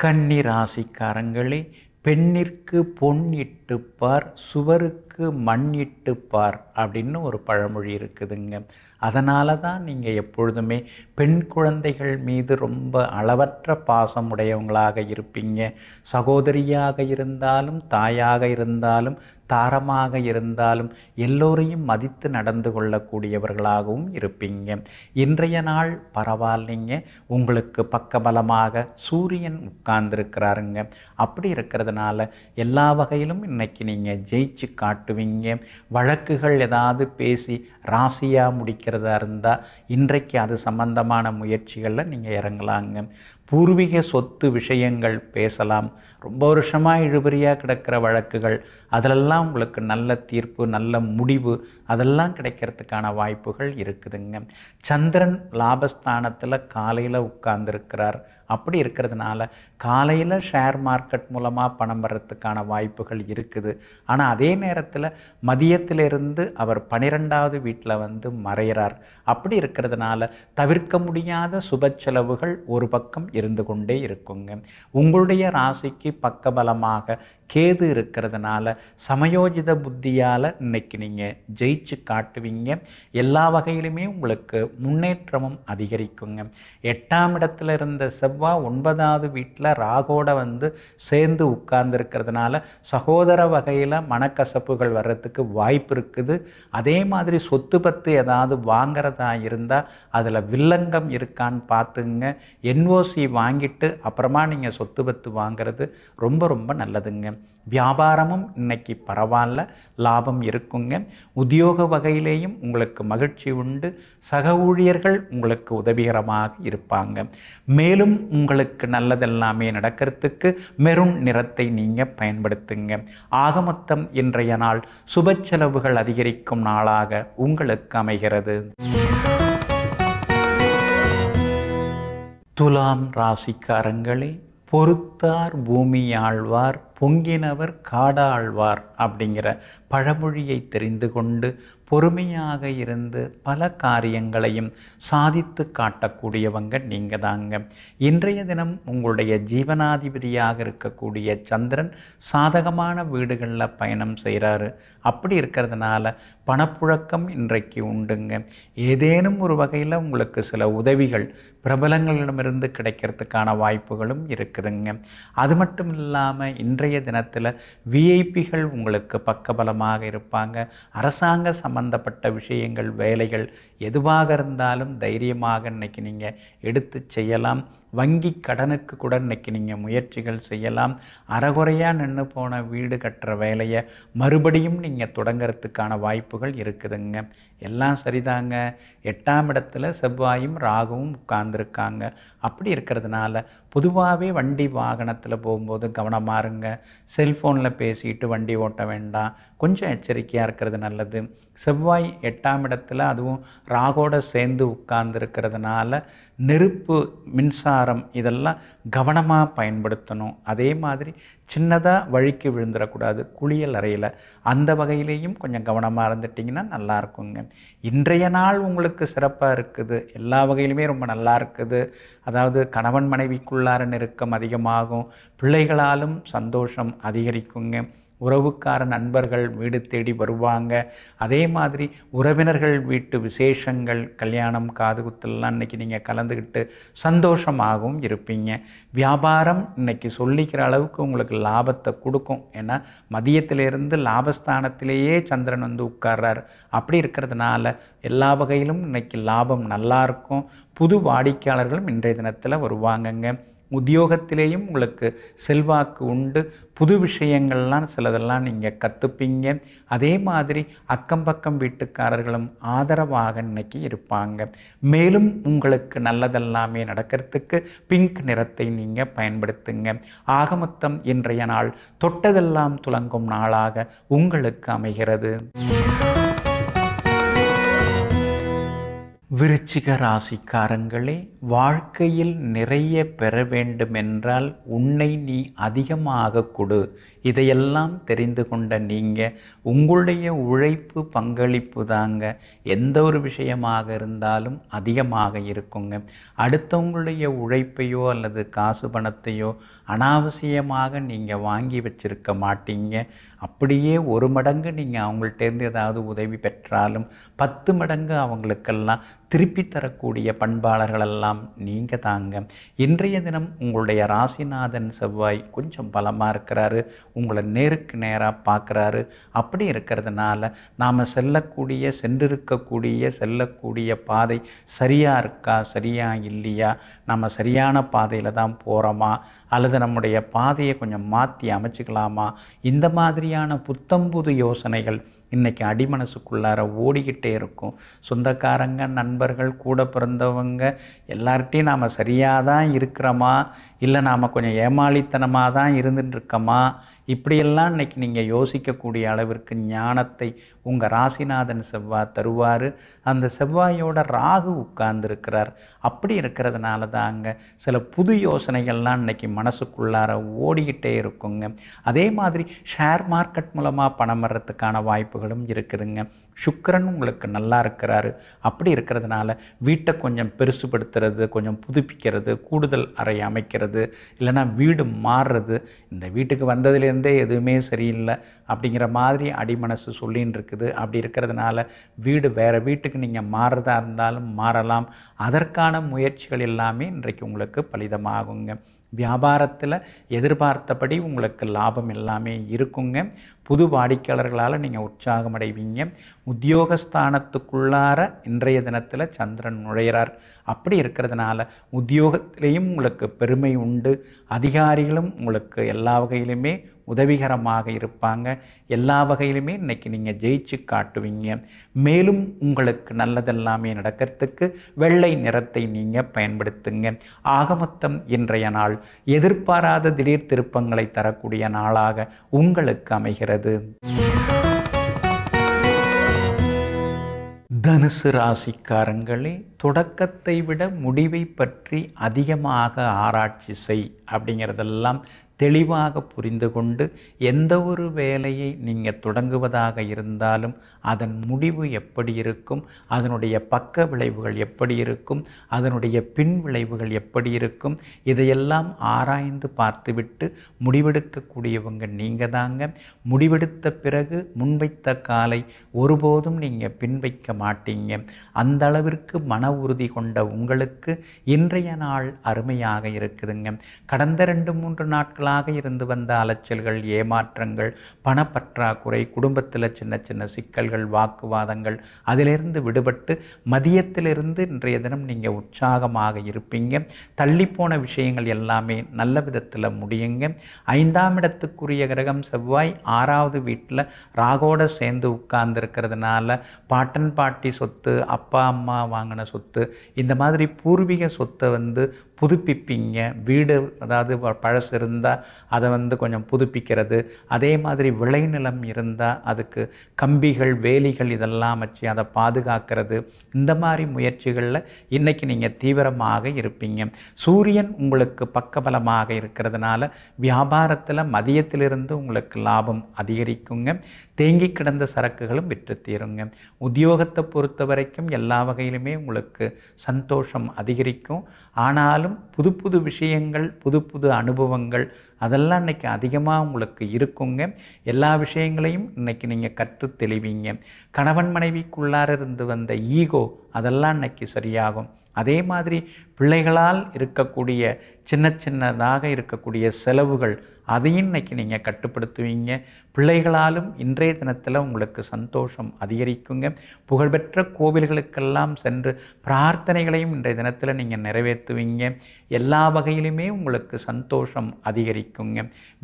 கன்னி ராசிக்காரங்களே பெண்ணிற்கு பொன் இட்டுப்பார் சுவருக்கு மண் இட்டுப்பார் அப்படின்னு ஒரு பழமொழி இருக்குதுங்க அதனால தான் நீங்கள் எப்பொழுதுமே பெண் குழந்தைகள் மீது ரொம்ப அளவற்ற பாசமுடையவங்களாக இருப்பீங்க சகோதரியாக இருந்தாலும் தாயாக இருந்தாலும் தாரமாக இருந்தாலும் எல்லோரையும் மதித்து நடந்து கொள்ளக்கூடியவர்களாகவும் இருப்பீங்க இன்றைய நாள் பரவாயில்லைங்க உங்களுக்கு பக்கபலமாக சூரியன் உட்கார்ந்துருக்கிறாருங்க அப்படி இருக்கிறதுனால எல்லா வகையிலும் இன்னைக்கு நீங்கள் ஜெயிச்சு காட்டுவீங்க வழக்குகள் ஏதாவது பேசி ராசியாக முடிக்கிறதா இருந்தால் இன்றைக்கு அது சம்பந்தமான முயற்சிகளில் நீங்கள் இறங்கலாங்க பூர்வீக சொத்து விஷயங்கள் பேசலாம் ரொம்ப வருஷமாக இழுபறியாக கிடக்கிற வழக்குகள் அதிலெல்லாம் உங்களுக்கு நல்ல தீர்ப்பு நல்ல முடிவு அதெல்லாம் கிடைக்கிறதுக்கான வாய்ப்புகள் இருக்குதுங்க சந்திரன் லாபஸ்தானத்தில் காலையில் உட்கார்ந்துருக்கிறார் அப்படி இருக்கிறதுனால காலையில் ஷேர் மார்க்கெட் மூலமாக பணம் வர்றதுக்கான வாய்ப்புகள் இருக்குது ஆனால் அதே நேரத்தில் மதியத்திலிருந்து அவர் பனிரெண்டாவது வீட்டில் வந்து மறைகிறார் அப்படி இருக்கிறதுனால தவிர்க்க முடியாத சுப செலவுகள் ஒரு பக்கம் இருந்து கொண்டே இருக்குங்க உங்களுடைய ராசிக்கு பக்கபலமாக கேது இருக்கிறதுனால சமயோஜித புத்தியால் இன்னைக்கு நீங்கள் ஜெயிச்சு காட்டுவீங்க எல்லா வகையிலுமே உங்களுக்கு முன்னேற்றமும் அதிகரிக்குங்க எட்டாம் இடத்துல இருந்த செவ்வாய் ஒன்பதாவது வீட்டில் ராகோட வந்து சேர்ந்து உட்கார்ந்துருக்கிறதுனால சகோதர வகையில் மனக்கசப்புகள் வர்றதுக்கு வாய்ப்பு இருக்குது அதே மாதிரி சொத்து பத்து ஏதாவது வாங்கிறதா இருந்தால் அதில் வில்லங்கம் இருக்கான்னு பார்த்துங்க என்ஓசி வாங்கிட்டு அப்புறமா நீங்கள் சொத்து பத்து வாங்கிறது ரொம்ப ரொம்ப நல்லதுங்க வியாபாரமும் இன்னைக்கு பரவாயில்ல லாபம் இருக்குங்க உத்தியோக வகையிலேயும் உங்களுக்கு மகிழ்ச்சி உண்டு சக ஊழியர்கள் உங்களுக்கு உதவிகரமாக இருப்பாங்க மேலும் உங்களுக்கு நல்லதெல்லாமே நடக்கிறதுக்கு மெருண் நிறத்தை நீங்கள் பயன்படுத்துங்க ஆகமொத்தம் இன்றைய நாள் சுப செலவுகள் அதிகரிக்கும் நாளாக உங்களுக்கு அமைகிறது துலாம் ராசிக்காரங்களே பொறுத்தார் பூமி ஆழ்வார் பொங்கினவர் காடாழ்வார் அப்படிங்கிற பழமொழியை தெரிந்து கொண்டு பொறுமையாக இருந்து பல காரியங்களையும் சாதித்து காட்டக்கூடியவங்க நீங்கள் தாங்க இன்றைய தினம் உங்களுடைய ஜீவனாதிபதியாக இருக்கக்கூடிய சந்திரன் சாதகமான வீடுகளில் பயணம் செய்கிறாரு அப்படி இருக்கிறதுனால பணப்புழக்கம் இன்றைக்கு உண்டுங்க ஏதேனும் ஒரு வகையில் உங்களுக்கு சில உதவிகள் பிரபலங்களிடமிருந்து கிடைக்கிறதுக்கான வாய்ப்புகளும் இருக்குதுங்க அது மட்டும் இல்லாமல் இன்றைய தினத்தில் விஐபிகள் உங்களுக்கு பக்கபலமாக இருப்பாங்க அரசாங்க சம்பந்தப்பட்ட விஷயங்கள் வேலைகள் எதுவாக இருந்தாலும் தைரியமாக இன்றைக்கி நீங்கள் எடுத்து செய்யலாம் வங்கி கடனுக்கு கூட இன்னைக்கு நீங்கள் முயற்சிகள் செய்யலாம் அறகுறையாக நின்று போன வீடு கட்டுற வேலையை மறுபடியும் நீங்கள் தொடங்கிறதுக்கான வாய்ப்புகள் இருக்குதுங்க எல்லாம் சரிதாங்க எட்டாம் இடத்துல செவ்வாயும் ராகுவும் உட்கார்ந்துருக்காங்க அப்படி இருக்கிறதுனால பொதுவாகவே வண்டி வாகனத்தில் போகும்போது கவனமாக இருங்க செல்ஃபோனில் பேசிட்டு வண்டி ஓட்ட வேண்டாம் கொஞ்சம் எச்சரிக்கையாக இருக்கிறது நல்லது செவ்வாய் எட்டாம் இடத்துல அதுவும் ராகோட சேர்ந்து உட்கார்ந்துருக்கிறதுனால நெருப்பு மின்சாரம் இதெல்லாம் கவனமாக பயன்படுத்தணும் அதே மாதிரி சின்னதாக வழிக்கு விழுந்துடக்கூடாது குளியல் அறையில் அந்த வகையிலையும் கொஞ்சம் கவனமாக இருந்துட்டிங்கன்னா நல்லா இருக்குங்க இன்றைய நாள் உங்களுக்கு சிறப்பாக இருக்குது எல்லா வகையிலுமே ரொம்ப நல்லா இருக்குது அதாவது கணவன் மனைவிக்குள்ளார நெருக்கம் அதிகமாகும் பிள்ளைகளாலும் சந்தோஷம் அதிகரிக்குங்க உறவுக்கார நண்பர்கள் வீடு தேடி வருவாங்க அதே மாதிரி உறவினர்கள் வீட்டு விசேஷங்கள் கல்யாணம் காதுகுத்துலாம் இன்றைக்கி நீங்கள் கலந்துக்கிட்டு சந்தோஷமாகவும் இருப்பீங்க வியாபாரம் இன்றைக்கி சொல்லிக்கிற அளவுக்கு உங்களுக்கு லாபத்தை கொடுக்கும் ஏன்னா மதியத்திலேருந்து லாபஸ்தானத்திலேயே சந்திரன் வந்து உட்கார்றார் அப்படி இருக்கிறதுனால எல்லா வகையிலும் இன்றைக்கி லாபம் நல்லாயிருக்கும் புது வாடிக்கையாளர்களும் இன்றைய தினத்தில் வருவாங்கங்க உத்தியோகத்திலேயும் உங்களுக்கு செல்வாக்கு உண்டு புது விஷயங்கள்லாம் சிலதெல்லாம் நீங்கள் கற்றுப்பீங்க அதே மாதிரி அக்கம் பக்கம் வீட்டுக்காரர்களும் ஆதரவாக இன்னைக்கு இருப்பாங்க மேலும் உங்களுக்கு நல்லதெல்லாமே நடக்கிறதுக்கு பிங்க் நிறத்தை நீங்கள் பயன்படுத்துங்க ஆகமொத்தம் இன்றைய நாள் தொட்டதெல்லாம் துலங்கும் நாளாக உங்களுக்கு அமைகிறது விருச்சிக ராசிக்காரங்களே வாழ்க்கையில் நிறைய பெற வேண்டும் என்றால் உன்னை நீ அதிகமாக கொடு இதையெல்லாம் தெரிந்து கொண்ட நீங்கள் உங்களுடைய உழைப்பு பங்களிப்பு தாங்க எந்த ஒரு விஷயமாக இருந்தாலும் அதிகமாக இருக்குங்க அடுத்தவங்களுடைய உழைப்பையோ அல்லது காசு பணத்தையோ அனாவசியமாக நீங்கள் வாங்கி வச்சிருக்க மாட்டீங்க அப்படியே ஒரு மடங்கு நீங்கள் அவங்கள்ட்டேருந்து ஏதாவது உதவி பெற்றாலும் பத்து மடங்கு அவங்களுக்கெல்லாம் திருப்பி தரக்கூடிய பண்பாளர்களெல்லாம் நீங்கள் தாங்க இன்றைய தினம் உங்களுடைய ராசிநாதன் செவ்வாய் கொஞ்சம் பலமாக இருக்கிறாரு உங்களை நேருக்கு நேராக பார்க்குறாரு அப்படி இருக்கிறதுனால நாம் செல்லக்கூடிய சென்றிருக்கக்கூடிய செல்லக்கூடிய பாதை சரியாக இருக்கா சரியாக இல்லையா நம்ம சரியான பாதையில் தான் போகிறோமா அல்லது நம்முடைய பாதையை கொஞ்சம் மாற்றி அமைச்சிக்கலாமா இந்த மாதிரியான புத்தம்புது யோசனைகள் இன்றைக்கி அடிமனசுக்குள்ளார ஓடிக்கிட்டே இருக்கும் சொந்தக்காரங்க நண்பர்கள் கூட பிறந்தவங்க எல்லார்ட்டையும் நாம் சரியாக தான் இருக்கிறோமா இல்லை நாம் கொஞ்சம் ஏமாளித்தனமாக தான் இருந்துகிட்டு இருக்கோமா இப்படியெல்லாம் இன்றைக்கி நீங்கள் யோசிக்கக்கூடிய அளவிற்கு ஞானத்தை உங்கள் ராசிநாதன் செவ்வாய் தருவார் அந்த செவ்வாயோட ராகு உட்கார்ந்துருக்கிறார் அப்படி இருக்கிறதுனால தாங்க சில புது யோசனைகள்லாம் இன்றைக்கி மனசுக்குள்ளார ஓடிக்கிட்டே இருக்குங்க அதே மாதிரி ஷேர் மார்க்கெட் மூலமாக பணம் வர்றதுக்கான வாய்ப்புகளும் இருக்குதுங்க சுக்கரன் உங்களுக்கு நல்லா இருக்கிறாரு அப்படி இருக்கிறதுனால வீட்டை கொஞ்சம் பெருசுபடுத்துறது கொஞ்சம் புதுப்பிக்கிறது கூடுதல் அறை அமைக்கிறது இல்லைனா வீடு மாறுறது இந்த வீட்டுக்கு வந்ததுலேருந்தே எதுவுமே சரியில்லை அப்படிங்கிற மாதிரி அடிமனசு சொல்லின்னு இருக்குது அப்படி இருக்கிறதுனால வீடு வேறு வீட்டுக்கு நீங்கள் மாறுறதா இருந்தாலும் மாறலாம் அதற்கான முயற்சிகள் எல்லாமே இன்றைக்கு உங்களுக்கு பலிதமாகுங்க வியாபாரத்தில் எதிர்பார்த்தபடி உங்களுக்கு லாபம் எல்லாமே இருக்குங்க புது வாடிக்கையாளர்களால் நீங்கள் உற்சாகம் அடைவீங்க உத்தியோகஸ்தானத்துக்குள்ளார இன்றைய தினத்தில் சந்திரன் நுழையிறார் அப்படி இருக்கிறதுனால உத்தியோகத்திலையும் உங்களுக்கு பெருமை உண்டு அதிகாரிகளும் உங்களுக்கு எல்லா வகையிலுமே உதவிகரமாக இருப்பாங்க எல்லா வகையிலுமே இன்றைக்கி நீங்கள் ஜெயிச்சு காட்டுவீங்க மேலும் உங்களுக்கு நல்லதெல்லாமே நடக்கிறதுக்கு வெள்ளை நிறத்தை நீங்கள் பயன்படுத்துங்க ஆகமொத்தம் இன்றைய நாள் எதிர்பாராத திடீர் திருப்பங்களை தரக்கூடிய நாளாக உங்களுக்கு அமைகிறது இருக்கிறது தனுசு ராசிக்காரங்களே தொடக்கத்தை விட முடிவை பற்றி அதிகமாக ஆராய்ச்சி செய் அப்படிங்கிறதெல்லாம் தெளிவாக புரிந்து கொண்டு எந்த ஒரு வேலையை நீங்கள் தொடங்குவதாக இருந்தாலும் அதன் முடிவு எப்படி இருக்கும் அதனுடைய பக்க விளைவுகள் எப்படி இருக்கும் அதனுடைய பின் விளைவுகள் எப்படி இருக்கும் இதையெல்லாம் ஆராய்ந்து பார்த்துவிட்டு முடிவெடுக்கக்கூடியவங்க நீங்கள் தாங்க முடிவெடுத்த பிறகு முன்வைத்த காலை ஒருபோதும் நீங்கள் பின் வைக்க மாட்டீங்க அந்த அளவிற்கு மன உறுதி கொண்ட உங்களுக்கு இன்றைய நாள் அருமையாக இருக்குதுங்க கடந்த ரெண்டு மூன்று நாட்களாக நாட்களாக இருந்து வந்த அலைச்சல்கள் ஏமாற்றங்கள் பணப்பற்றாக்குறை குடும்பத்தில் சின்ன சின்ன சிக்கல்கள் வாக்குவாதங்கள் அதிலிருந்து விடுபட்டு மதியத்திலிருந்து இன்றைய தினம் நீங்கள் உற்சாகமாக இருப்பீங்க தள்ளிப்போன விஷயங்கள் எல்லாமே நல்ல விதத்தில் முடியுங்க ஐந்தாம் இடத்துக்குரிய கிரகம் செவ்வாய் ஆறாவது வீட்டில் ராகோட சேர்ந்து உட்கார்ந்துருக்கிறதுனால பாட்டன் பாட்டி சொத்து அப்பா அம்மா வாங்கின சொத்து இந்த மாதிரி பூர்வீக சொத்தை வந்து புதுப்பிப்பீங்க வீடு அதாவது பழசு இருந்தால் அதை வந்து கொஞ்சம் புதுப்பிக்கிறது அதே மாதிரி விளைநிலம் இருந்தால் அதுக்கு கம்பிகள் வேலிகள் இதெல்லாம் வச்சு அதை பாதுகாக்கிறது இந்த மாதிரி முயற்சிகளில் இன்றைக்கி நீங்கள் தீவிரமாக இருப்பீங்க சூரியன் உங்களுக்கு பக்கபலமாக இருக்கிறதுனால வியாபாரத்தில் மதியத்திலிருந்து உங்களுக்கு லாபம் அதிகரிக்குங்க தேங்கி கிடந்த சரக்குகளும் விற்று தீருங்க உத்தியோகத்தை பொறுத்த வரைக்கும் எல்லா வகையிலுமே உங்களுக்கு சந்தோஷம் அதிகரிக்கும் ஆனாலும் புது புது விஷயங்கள் புது புது அனுபவங்கள் அதெல்லாம் இன்றைக்கி அதிகமாக உங்களுக்கு இருக்குங்க எல்லா விஷயங்களையும் இன்றைக்கி நீங்கள் கற்று தெளிவிங்க கணவன் மனைவிக்குள்ளார இருந்து வந்த ஈகோ அதெல்லாம் இன்றைக்கி சரியாகும் அதே மாதிரி பிள்ளைகளால் இருக்கக்கூடிய சின்ன சின்னதாக இருக்கக்கூடிய செலவுகள் அதையும் இன்னைக்கு நீங்கள் கட்டுப்படுத்துவீங்க பிள்ளைகளாலும் இன்றைய தினத்தில் உங்களுக்கு சந்தோஷம் அதிகரிக்குங்க புகழ்பெற்ற கோவில்களுக்கெல்லாம் சென்று பிரார்த்தனைகளையும் இன்றைய தினத்தில் நீங்கள் நிறைவேற்றுவீங்க எல்லா வகையிலுமே உங்களுக்கு சந்தோஷம் அதிகரிக்குங்க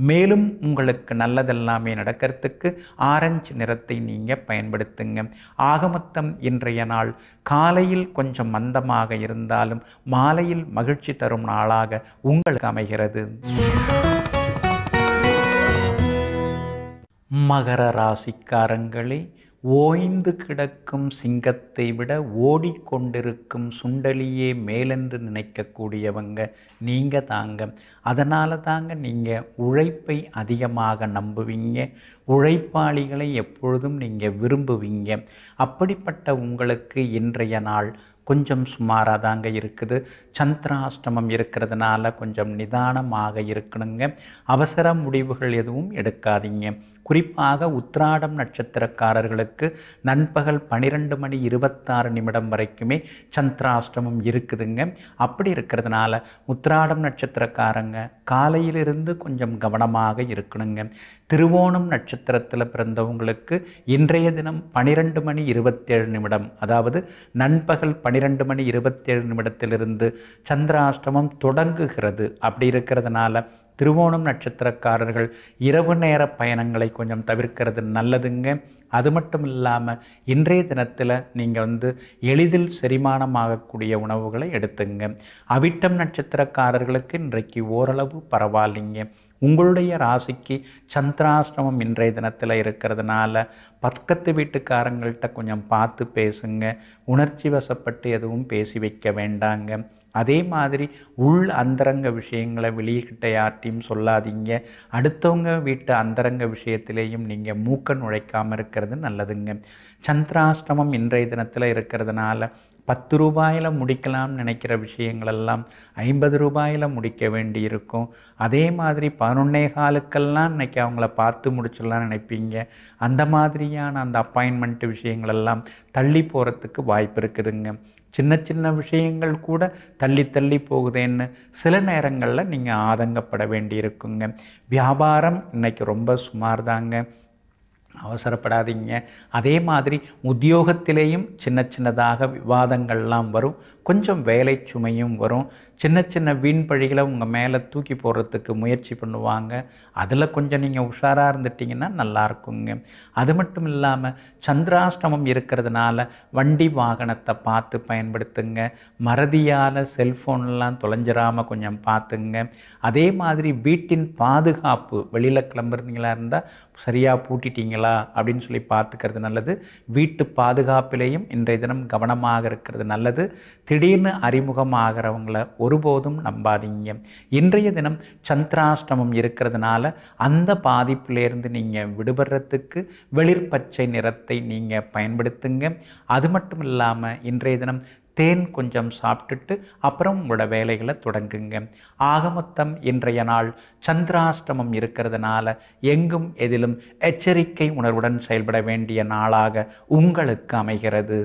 மேலும் உங்களுக்கு நல்லதெல்லாமே நடக்கிறதுக்கு ஆரஞ்சு நிறத்தை நீங்கள் பயன்படுத்துங்க ஆகமொத்தம் இன்றைய நாள் காலையில் கொஞ்சம் மந்தமாக இருந்தாலும் மா காலையில் மகிழ்ச்சி தரும் நாளாக உங்களுக்கு அமைகிறது மகர ராசிக்காரங்களே ஓய்ந்து கிடக்கும் சிங்கத்தை விட ஓடிக்கொண்டிருக்கும் சுண்டலியே மேலென்று நினைக்கக்கூடியவங்க நீங்கள் தாங்க அதனால தாங்க நீங்கள் உழைப்பை அதிகமாக நம்புவீங்க உழைப்பாளிகளை எப்பொழுதும் நீங்கள் விரும்புவீங்க அப்படிப்பட்ட உங்களுக்கு இன்றைய நாள் கொஞ்சம் சுமாராக தாங்க இருக்குது சந்திராஷ்டமம் இருக்கிறதுனால கொஞ்சம் நிதானமாக இருக்கணுங்க அவசர முடிவுகள் எதுவும் எடுக்காதீங்க குறிப்பாக உத்ராடம் நட்சத்திரக்காரர்களுக்கு நண்பகல் பனிரெண்டு மணி இருபத்தாறு நிமிடம் வரைக்குமே சந்திராஷ்டமம் இருக்குதுங்க அப்படி இருக்கிறதுனால உத்ராடம் நட்சத்திரக்காரங்க காலையிலிருந்து கொஞ்சம் கவனமாக இருக்கணுங்க திருவோணம் நட்சத்திரத்தில் பிறந்தவங்களுக்கு இன்றைய தினம் பனிரெண்டு மணி இருபத்தேழு நிமிடம் அதாவது நண்பகல் பனிரெண்டு மணி இருபத்தேழு நிமிடத்திலிருந்து சந்திராஷ்டமம் தொடங்குகிறது அப்படி இருக்கிறதுனால திருவோணம் நட்சத்திரக்காரர்கள் இரவு நேர பயணங்களை கொஞ்சம் தவிர்க்கிறது நல்லதுங்க அது மட்டும் இல்லாமல் இன்றைய தினத்தில் நீங்கள் வந்து எளிதில் செரிமானமாகக்கூடிய உணவுகளை எடுத்துங்க அவிட்டம் நட்சத்திரக்காரர்களுக்கு இன்றைக்கு ஓரளவு பரவாயில்லைங்க உங்களுடைய ராசிக்கு சந்திராஷ்டிரமம் இன்றைய தினத்தில் இருக்கிறதுனால பக்கத்து வீட்டுக்காரங்கள்ட்ட கொஞ்சம் பார்த்து பேசுங்க உணர்ச்சி வசப்பட்டு எதுவும் பேசி வைக்க வேண்டாங்க அதே மாதிரி உள் அந்தரங்க விஷயங்களை வெளியிட்ட யார்ட்டையும் சொல்லாதீங்க அடுத்தவங்க வீட்டு அந்தரங்க விஷயத்திலேயும் நீங்கள் மூக்க நுழைக்காமல் இருக்கிறது நல்லதுங்க சந்திராஷ்டமம் இன்றைய தினத்தில் இருக்கிறதுனால பத்து ரூபாயில் முடிக்கலாம்னு நினைக்கிற விஷயங்களெல்லாம் ஐம்பது ரூபாயில் முடிக்க வேண்டி இருக்கும் அதே மாதிரி பதினொன்னே காலுக்கெல்லாம் இன்னைக்கு அவங்கள பார்த்து முடிச்சிடலாம் நினைப்பீங்க அந்த மாதிரியான அந்த அப்பாயின்மெண்ட் விஷயங்களெல்லாம் தள்ளி போகிறதுக்கு வாய்ப்பு இருக்குதுங்க சின்ன சின்ன விஷயங்கள் கூட தள்ளி தள்ளி போகுதேன்னு சில நேரங்களில் நீங்கள் ஆதங்கப்பட வேண்டியிருக்குங்க வியாபாரம் இன்றைக்கி ரொம்ப சுமார் தாங்க அவசரப்படாதீங்க அதே மாதிரி உத்தியோகத்திலேயும் சின்ன சின்னதாக விவாதங்கள்லாம் வரும் கொஞ்சம் வேலை சுமையும் வரும் சின்ன சின்ன வீண் பழிகளை உங்கள் மேலே தூக்கி போடுறதுக்கு முயற்சி பண்ணுவாங்க அதில் கொஞ்சம் நீங்கள் உஷாராக இருந்துட்டிங்கன்னா நல்லாயிருக்குங்க அது மட்டும் இல்லாமல் சந்திராஷ்டமம் இருக்கிறதுனால வண்டி வாகனத்தை பார்த்து பயன்படுத்துங்க மறதியால் செல்ஃபோன்லாம் தொலைஞ்சிடாமல் கொஞ்சம் பார்த்துங்க அதே மாதிரி வீட்டின் பாதுகாப்பு வெளியில் கிளம்புறீங்களா இருந்தால் சரியாக பூட்டிட்டீங்களா அப்படின்னு சொல்லி பார்த்துக்கிறது நல்லது வீட்டு பாதுகாப்பிலையும் இன்றைய தினம் கவனமாக இருக்கிறது நல்லது திடீர்னு அறிமுகமாகிறவங்கள ஒருபோதும் நம்பாதீங்க இன்றைய தினம் சந்திராஷ்டமம் இருக்கிறதுனால அந்த பாதிப்பிலேருந்து நீங்கள் விடுபடுறதுக்கு வெளிர் பச்சை நிறத்தை நீங்கள் பயன்படுத்துங்க அது மட்டும் இல்லாமல் இன்றைய தினம் தேன் கொஞ்சம் சாப்பிட்டுட்டு அப்புறம் உங்களோட வேலைகளை தொடங்குங்க ஆகமொத்தம் இன்றைய நாள் சந்திராஷ்டமம் இருக்கிறதுனால எங்கும் எதிலும் எச்சரிக்கை உணர்வுடன் செயல்பட வேண்டிய நாளாக உங்களுக்கு அமைகிறது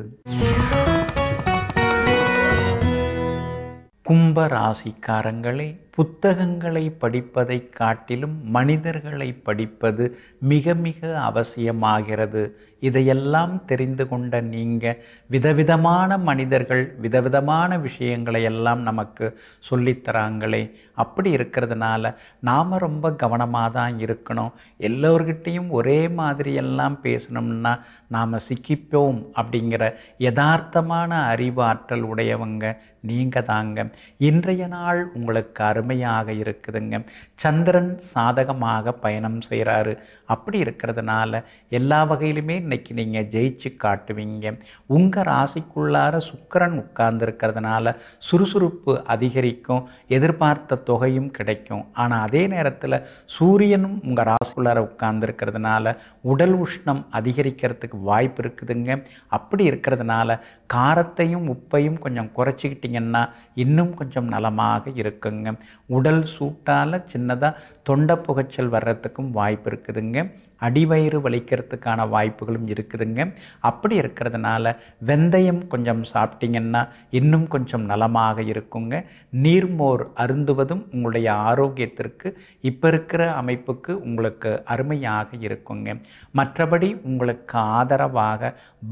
கும்ப ராசிக்காரங்களே புத்தகங்களை படிப்பதை காட்டிலும் மனிதர்களை படிப்பது மிக மிக அவசியமாகிறது இதையெல்லாம் தெரிந்து கொண்ட நீங்கள் விதவிதமான மனிதர்கள் விதவிதமான விஷயங்களை எல்லாம் நமக்கு சொல்லித்தராங்களே அப்படி இருக்கிறதுனால நாம் ரொம்ப கவனமாக தான் இருக்கணும் எல்லோர்கிட்டையும் ஒரே மாதிரியெல்லாம் பேசணும்னா நாம் சிக்கிப்போம் அப்படிங்கிற யதார்த்தமான அறிவாற்றல் உடையவங்க நீங்கள் தாங்க இன்றைய நாள் உங்களுக்கு அருமை நன்மையாக இருக்குதுங்க சந்திரன் சாதகமாக பயணம் செய்கிறாரு அப்படி இருக்கிறதுனால எல்லா வகையிலுமே இன்றைக்கி நீங்கள் ஜெயிச்சு காட்டுவீங்க உங்கள் ராசிக்குள்ளார சுக்கரன் உட்கார்ந்துருக்கிறதுனால சுறுசுறுப்பு அதிகரிக்கும் எதிர்பார்த்த தொகையும் கிடைக்கும் ஆனால் அதே நேரத்தில் சூரியனும் உங்கள் ராசிக்குள்ளார உட்கார்ந்துருக்கிறதுனால உடல் உஷ்ணம் அதிகரிக்கிறதுக்கு வாய்ப்பு இருக்குதுங்க அப்படி இருக்கிறதுனால காரத்தையும் உப்பையும் கொஞ்சம் குறைச்சிக்கிட்டிங்கன்னா இன்னும் கொஞ்சம் நலமாக இருக்குங்க உடல் சூட்டால் சின்னதாக தொண்டை புகைச்சல் வர்றதுக்கும் வாய்ப்பு இருக்குதுங்க அடிவயிறு வலிக்கிறதுக்கான வாய்ப்புகளும் இருக்குதுங்க அப்படி இருக்கிறதுனால வெந்தயம் கொஞ்சம் சாப்பிட்டீங்கன்னா இன்னும் கொஞ்சம் நலமாக இருக்குங்க நீர்மோர் அருந்துவதும் உங்களுடைய ஆரோக்கியத்திற்கு இப்போ இருக்கிற அமைப்புக்கு உங்களுக்கு அருமையாக இருக்குங்க மற்றபடி உங்களுக்கு ஆதரவாக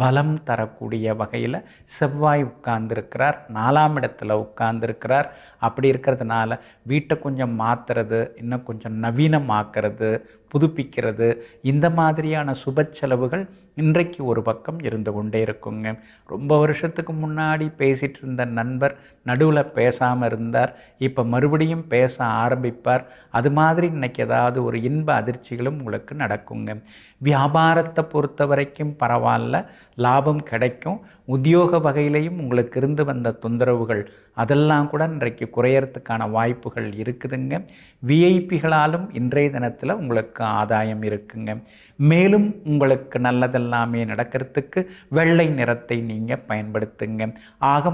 பலம் தரக்கூடிய வகையில் செவ்வாய் உட்கார்ந்துருக்கிறார் நாலாம் இடத்துல உட்கார்ந்துருக்கிறார் அப்படி இருக்கிறதுனால வீட்டை கொஞ்சம் மாற்றுறது இன்னும் கொஞ்சம் நவீனமாக்குறது புதுப்பிக்கிறது இந்த மாதிரியான சுப செலவுகள் இன்றைக்கு ஒரு பக்கம் இருந்து கொண்டே இருக்குங்க ரொம்ப வருஷத்துக்கு முன்னாடி பேசிகிட்டு இருந்த நண்பர் நடுவில் பேசாமல் இருந்தார் இப்போ மறுபடியும் பேச ஆரம்பிப்பார் அது மாதிரி இன்றைக்கி ஏதாவது ஒரு இன்ப அதிர்ச்சிகளும் உங்களுக்கு நடக்குங்க வியாபாரத்தை பொறுத்த வரைக்கும் பரவாயில்ல லாபம் கிடைக்கும் உத்தியோக வகையிலையும் உங்களுக்கு இருந்து வந்த தொந்தரவுகள் அதெல்லாம் கூட இன்றைக்கு குறையறதுக்கான வாய்ப்புகள் இருக்குதுங்க விஐபிகளாலும் இன்றைய தினத்தில் உங்களுக்கு ஆதாயம் இருக்குங்க மேலும் உங்களுக்கு நல்லதெல்லாம் எல்லாமே நடக்கிறதுக்கு வெள்ளை நிறத்தை நீங்கள் பயன்படுத்துங்க ஆக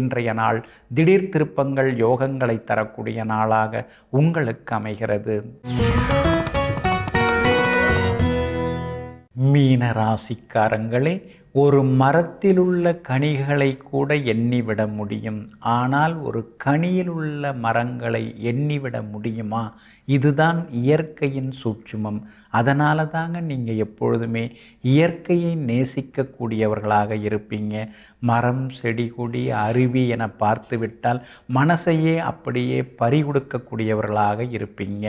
இன்றைய நாள் திடீர் திருப்பங்கள் யோகங்களை தரக்கூடிய நாளாக உங்களுக்கு அமைகிறது மீன ராசிக்காரங்களே ஒரு மரத்திலுள்ள கனிகளை கூட எண்ணிவிட முடியும் ஆனால் ஒரு கனியில் உள்ள மரங்களை எண்ணிவிட முடியுமா இதுதான் இயற்கையின் சூட்சுமம் அதனால தாங்க நீங்கள் எப்பொழுதுமே இயற்கையை நேசிக்கக்கூடியவர்களாக இருப்பீங்க மரம் செடி கொடி அருவி என பார்த்துவிட்டால் மனசையே அப்படியே பறிகொடுக்கக்கூடியவர்களாக இருப்பீங்க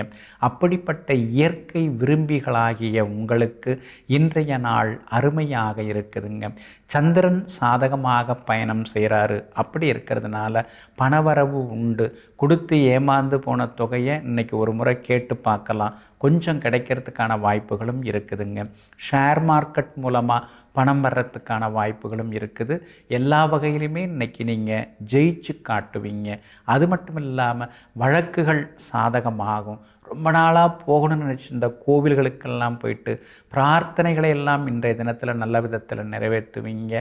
அப்படிப்பட்ட இயற்கை விரும்பிகளாகிய உங்களுக்கு இன்றைய நாள் அருமையாக இருக்குதுங்க சந்திரன் சாதகமாக பயணம் செய்கிறாரு அப்படி இருக்கிறதுனால பணவரவு உண்டு கொடுத்து ஏமாந்து போன தொகையை இன்றைக்கி ஒரு முறை கேட்டு பார்க்கலாம் கொஞ்சம் கிடைக்கிறதுக்கான வாய்ப்புகளும் இருக்குதுங்க ஷேர் மார்க்கெட் மூலமாக பணம் வர்றதுக்கான வாய்ப்புகளும் இருக்குது எல்லா வகையிலுமே இன்றைக்கி நீங்கள் ஜெயிச்சு காட்டுவீங்க அது மட்டும் இல்லாமல் வழக்குகள் சாதகமாகும் ரொம்ப நாளாக போகணும்னு நினச்சிருந்த கோவில்களுக்கெல்லாம் போயிட்டு பிரார்த்தனைகளை எல்லாம் இன்றைய தினத்தில் நல்ல விதத்தில் நிறைவேற்றுவீங்க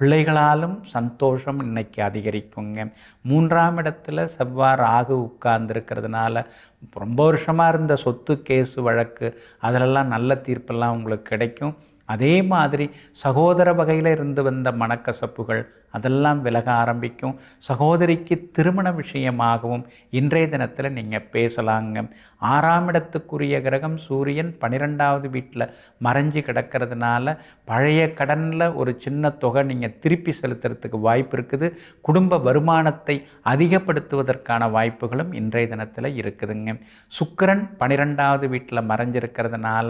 பிள்ளைகளாலும் சந்தோஷம் இன்னைக்கு அதிகரிக்குங்க மூன்றாம் இடத்துல செவ்வாய் ராகு உட்கார்ந்துருக்கிறதுனால ரொம்ப வருஷமாக இருந்த சொத்து கேஸு வழக்கு அதிலெல்லாம் நல்ல தீர்ப்பெல்லாம் உங்களுக்கு கிடைக்கும் அதே மாதிரி சகோதர வகையில் இருந்து வந்த மனக்கசப்புகள் அதெல்லாம் விலக ஆரம்பிக்கும் சகோதரிக்கு திருமண விஷயமாகவும் இன்றைய தினத்தில் நீங்கள் பேசலாங்க ஆறாம் இடத்துக்குரிய கிரகம் சூரியன் பன்னிரெண்டாவது வீட்டில் மறைஞ்சு கிடக்கிறதுனால பழைய கடனில் ஒரு சின்ன தொகை நீங்கள் திருப்பி செலுத்துறதுக்கு வாய்ப்பு இருக்குது குடும்ப வருமானத்தை அதிகப்படுத்துவதற்கான வாய்ப்புகளும் இன்றைய தினத்தில் இருக்குதுங்க சுக்கரன் பன்னிரெண்டாவது வீட்டில் மறைஞ்சிருக்கிறதுனால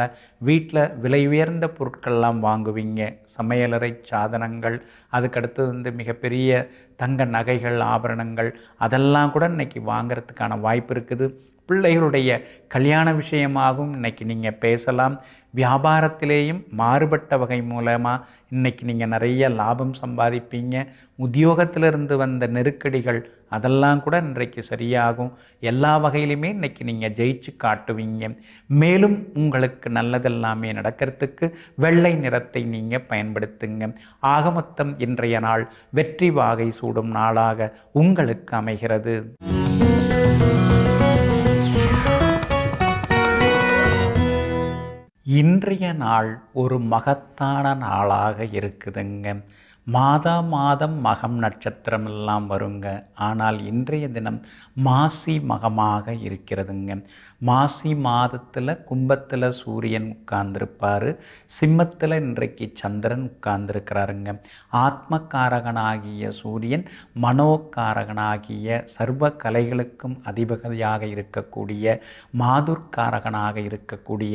வீட்டில் விலை உயர்ந்த பொருட்கள்லாம் வாங்குவீங்க சமையலறை சாதனங்கள் அதுக்கடுத்தது வந்து மிகப்பெரிய தங்க நகைகள் ஆபரணங்கள் அதெல்லாம் கூட இன்றைக்கி வாங்கிறதுக்கான வாய்ப்பு இருக்குது பிள்ளைகளுடைய கல்யாண விஷயமாகவும் இன்றைக்கி நீங்கள் பேசலாம் வியாபாரத்திலேயும் மாறுபட்ட வகை மூலமாக இன்றைக்கி நீங்கள் நிறைய லாபம் சம்பாதிப்பீங்க உத்தியோகத்திலிருந்து வந்த நெருக்கடிகள் அதெல்லாம் கூட இன்றைக்கு சரியாகும் எல்லா வகையிலுமே இன்றைக்கி நீங்கள் ஜெயிச்சு காட்டுவீங்க மேலும் உங்களுக்கு நல்லதெல்லாமே நடக்கிறதுக்கு வெள்ளை நிறத்தை நீங்கள் பயன்படுத்துங்க ஆகமொத்தம் இன்றைய நாள் வெற்றி வாகை சூடும் நாளாக உங்களுக்கு அமைகிறது இன்றைய நாள் ஒரு மகத்தான நாளாக இருக்குதுங்க மாதா மாதம் மகம் நட்சத்திரம் எல்லாம் வருங்க ஆனால் இன்றைய தினம் மாசி மகமாக இருக்கிறதுங்க மாசி மாதத்தில் கும்பத்தில் சூரியன் உட்கார்ந்துருப்பார் சிம்மத்தில் இன்றைக்கு சந்திரன் உட்கார்ந்துருக்கிறாருங்க ஆத்மக்காரகனாகிய சூரியன் மனோக்காரகனாகிய சர்வ கலைகளுக்கும் அதிபகதியாக இருக்கக்கூடிய மாதுர்காரகனாக இருக்கக்கூடிய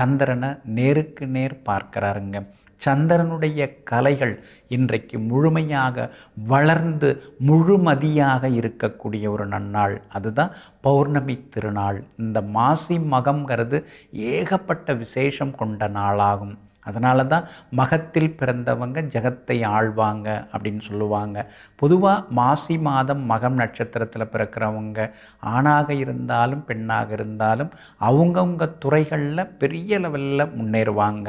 சந்திரனை நேருக்கு நேர் பார்க்கிறாருங்க சந்திரனுடைய கலைகள் இன்றைக்கு முழுமையாக வளர்ந்து முழுமதியாக இருக்கக்கூடிய ஒரு நன்னாள் அதுதான் பௌர்ணமி திருநாள் இந்த மாசி மகம்ங்கிறது ஏகப்பட்ட விசேஷம் கொண்ட நாளாகும் அதனால தான் மகத்தில் பிறந்தவங்க ஜெகத்தை ஆழ்வாங்க அப்படின்னு சொல்லுவாங்க பொதுவாக மாசி மாதம் மகம் நட்சத்திரத்தில் பிறக்கிறவங்க ஆணாக இருந்தாலும் பெண்ணாக இருந்தாலும் அவங்கவுங்க துறைகளில் பெரிய லெவலில் முன்னேறுவாங்க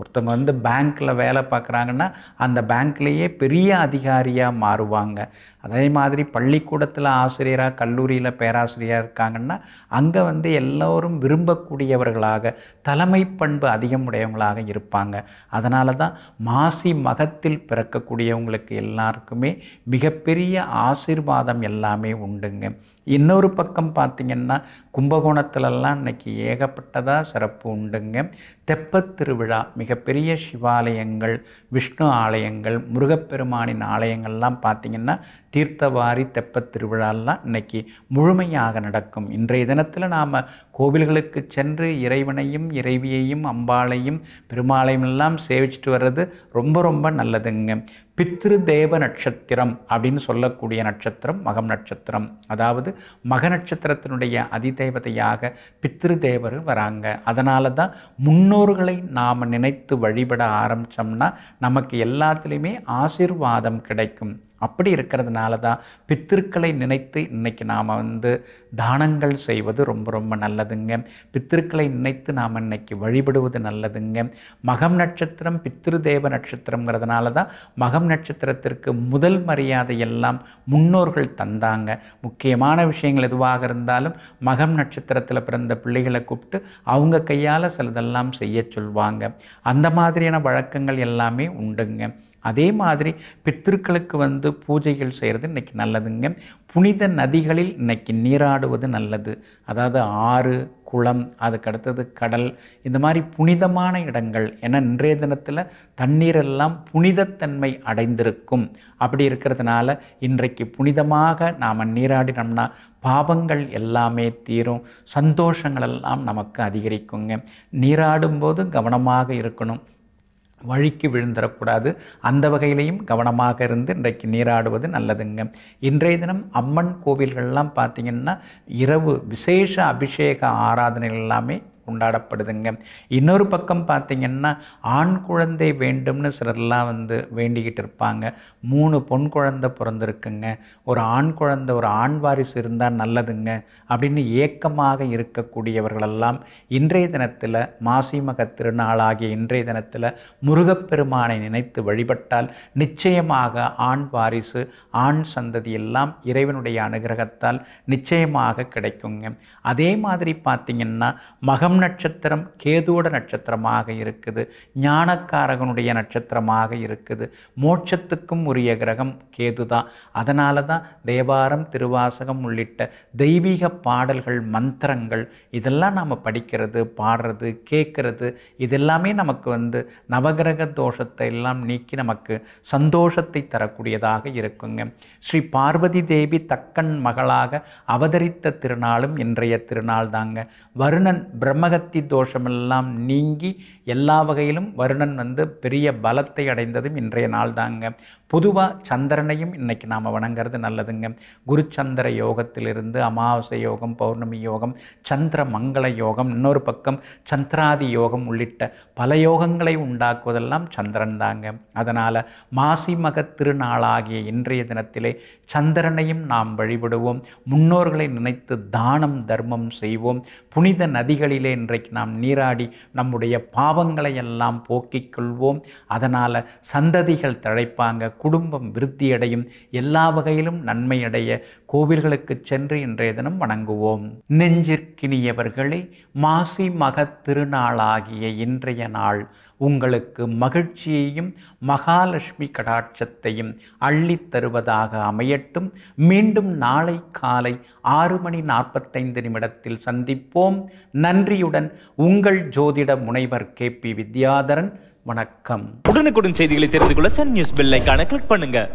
ஒருத்தவங்க வந்து பேங்க்கில் வேலை பார்க்குறாங்கன்னா அந்த பேங்க்லேயே பெரிய அதிகாரியாக மாறுவாங்க அதே மாதிரி பள்ளிக்கூடத்தில் ஆசிரியராக கல்லூரியில் பேராசிரியராக இருக்காங்கன்னா அங்கே வந்து எல்லோரும் விரும்பக்கூடியவர்களாக தலைமை பண்பு அதிகமுடையவங்களாக இருப்பாங்க அதனால தான் மாசி மகத்தில் பிறக்கக்கூடியவங்களுக்கு எல்லாருக்குமே மிகப்பெரிய ஆசிர்வாதம் எல்லாமே உண்டுங்க இன்னொரு பக்கம் பார்த்திங்கன்னா கும்பகோணத்திலலாம் இன்றைக்கி ஏகப்பட்டதாக சிறப்பு உண்டுங்க தெப்பத் திருவிழா மிகப்பெரிய சிவாலயங்கள் விஷ்ணு ஆலயங்கள் முருகப்பெருமானின் ஆலயங்கள்லாம் பார்த்திங்கன்னா தீர்த்தவாரி தெப்பத் திருவிழாலாம் இன்றைக்கி முழுமையாக நடக்கும் இன்றைய தினத்தில் நாம் கோவில்களுக்கு சென்று இறைவனையும் இறைவியையும் அம்பாளையும் பெருமாளையும் எல்லாம் சேவிச்சுட்டு வர்றது ரொம்ப ரொம்ப நல்லதுங்க பித்ரு தேவ நட்சத்திரம் அப்படின்னு சொல்லக்கூடிய நட்சத்திரம் மகம் நட்சத்திரம் அதாவது மக நட்சத்திரத்தினுடைய அதிதேவதையாக பித்ரு தேவர் வராங்க அதனால தான் முன்னோர்களை நாம் நினைத்து வழிபட ஆரம்பித்தோம்னா நமக்கு எல்லாத்துலேயுமே ஆசிர்வாதம் கிடைக்கும் அப்படி இருக்கிறதுனால தான் பித்திருக்களை நினைத்து இன்றைக்கி நாம் வந்து தானங்கள் செய்வது ரொம்ப ரொம்ப நல்லதுங்க பித்திருக்களை நினைத்து நாம் இன்னைக்கு வழிபடுவது நல்லதுங்க மகம் நட்சத்திரம் பித்திரு தேவ நட்சத்திரங்கிறதுனால தான் மகம் நட்சத்திரத்திற்கு முதல் மரியாதை எல்லாம் முன்னோர்கள் தந்தாங்க முக்கியமான விஷயங்கள் எதுவாக இருந்தாலும் மகம் நட்சத்திரத்தில் பிறந்த பிள்ளைகளை கூப்பிட்டு அவங்க கையால் சிலதெல்லாம் செய்ய சொல்வாங்க அந்த மாதிரியான வழக்கங்கள் எல்லாமே உண்டுங்க அதே மாதிரி பித்திருக்களுக்கு வந்து பூஜைகள் செய்கிறது இன்றைக்கி நல்லதுங்க புனித நதிகளில் இன்றைக்கி நீராடுவது நல்லது அதாவது ஆறு குளம் அதுக்கடுத்தது கடல் இந்த மாதிரி புனிதமான இடங்கள் ஏன்னா இன்றைய தினத்தில் தண்ணீரெல்லாம் புனிதத்தன்மை அடைந்திருக்கும் அப்படி இருக்கிறதுனால இன்றைக்கு புனிதமாக நாம் நீராடினோம்னா பாவங்கள் எல்லாமே தீரும் சந்தோஷங்கள் எல்லாம் நமக்கு அதிகரிக்குங்க நீராடும்போது கவனமாக இருக்கணும் வழிக்கு விழுந்தரக்கூடாது அந்த வகையிலையும் கவனமாக இருந்து இன்றைக்கு நீராடுவது நல்லதுங்க இன்றைய தினம் அம்மன் கோவில்கள்லாம் பார்த்திங்கன்னா இரவு விசேஷ அபிஷேக ஆராதனைகள் எல்லாமே கொண்டாடப்படுதுங்க இன்னொரு பக்கம் பார்த்திங்கன்னா ஆண் குழந்தை வேண்டும்னு சிலர்லாம் வந்து வேண்டிக்கிட்டு இருப்பாங்க மூணு பொன் குழந்தை பிறந்திருக்குங்க ஒரு ஆண் குழந்தை ஒரு ஆண் வாரிசு இருந்தால் நல்லதுங்க அப்படின்னு ஏக்கமாக இருக்கக்கூடியவர்களெல்லாம் இன்றைய தினத்தில் மாசி மக திருநாள் ஆகிய இன்றைய தினத்தில் முருகப்பெருமானை நினைத்து வழிபட்டால் நிச்சயமாக ஆண் வாரிசு ஆண் சந்ததியெல்லாம் இறைவனுடைய அனுகிரகத்தால் நிச்சயமாக கிடைக்குங்க அதே மாதிரி பார்த்திங்கன்னா மகம் நட்சத்திரம் கேதுவோட நட்சத்திரமாக இருக்குது ஞானக்காரகனுடைய நட்சத்திரமாக இருக்குது மோட்சத்துக்கும் உரிய கிரகம் கேது தான் அதனால தான் தேவாரம் திருவாசகம் உள்ளிட்ட தெய்வீக பாடல்கள் மந்திரங்கள் இதெல்லாம் நாம் படிக்கிறது பாடுறது கேட்குறது இதெல்லாமே நமக்கு வந்து நவகிரக தோஷத்தை எல்லாம் நீக்கி நமக்கு சந்தோஷத்தை தரக்கூடியதாக இருக்குங்க ஸ்ரீ பார்வதி தேவி தக்கன் மகளாக அவதரித்த திருநாளும் இன்றைய திருநாள் தாங்க வருணன் பிரம்மகத்தி தோஷமெல்லாம் நீங்கி எல்லா வகையிலும் வருணன் வந்து பெரிய பலத்தை அடைந்ததும் இன்றைய நாள் தாங்க பொதுவாக சந்திரனையும் இன்றைக்கி நாம் வணங்குறது நல்லதுங்க குரு சந்திர யோகத்திலிருந்து அமாவாசை யோகம் பௌர்ணமி யோகம் சந்திர மங்கள யோகம் இன்னொரு பக்கம் சந்திராதி யோகம் உள்ளிட்ட பல யோகங்களை உண்டாக்குவதெல்லாம் சந்திரன் தாங்க அதனால் மாசி மக திருநாளாகிய இன்றைய தினத்திலே சந்திரனையும் நாம் வழிபடுவோம் முன்னோர்களை நினைத்து தானம் தர்மம் தர்மம் செய்வோம் புனித நதிகளிலே இன்றைக்கு நாம் நீராடி நம்முடைய பாவங்களை எல்லாம் போக்கிக் கொள்வோம் அதனால் சந்ததிகள் தழைப்பாங்க குடும்பம் விருத்தியடையும் எல்லா வகையிலும் நன்மையடைய கோவில்களுக்கு சென்று இன்றைய தினம் வணங்குவோம் நெஞ்சிற்கினியவர்களே மாசி மகத் திருநாளாகிய இன்றைய நாள் உங்களுக்கு மகிழ்ச்சியையும் மகாலட்சுமி கடாட்சத்தையும் அள்ளித் தருவதாக அமையட்டும் மீண்டும் நாளை காலை ஆறு மணி நாற்பத்தைந்து நிமிடத்தில் சந்திப்போம் நன்றியுடன் உங்கள் ஜோதிட முனைவர் கே பி வித்யாதரன் வணக்கம் உடனுக்குடன் செய்திகளை தெரிந்து கொள்ள சன் நியூஸ் பெல்லைக்கான கிளிக் பண்ணுங்க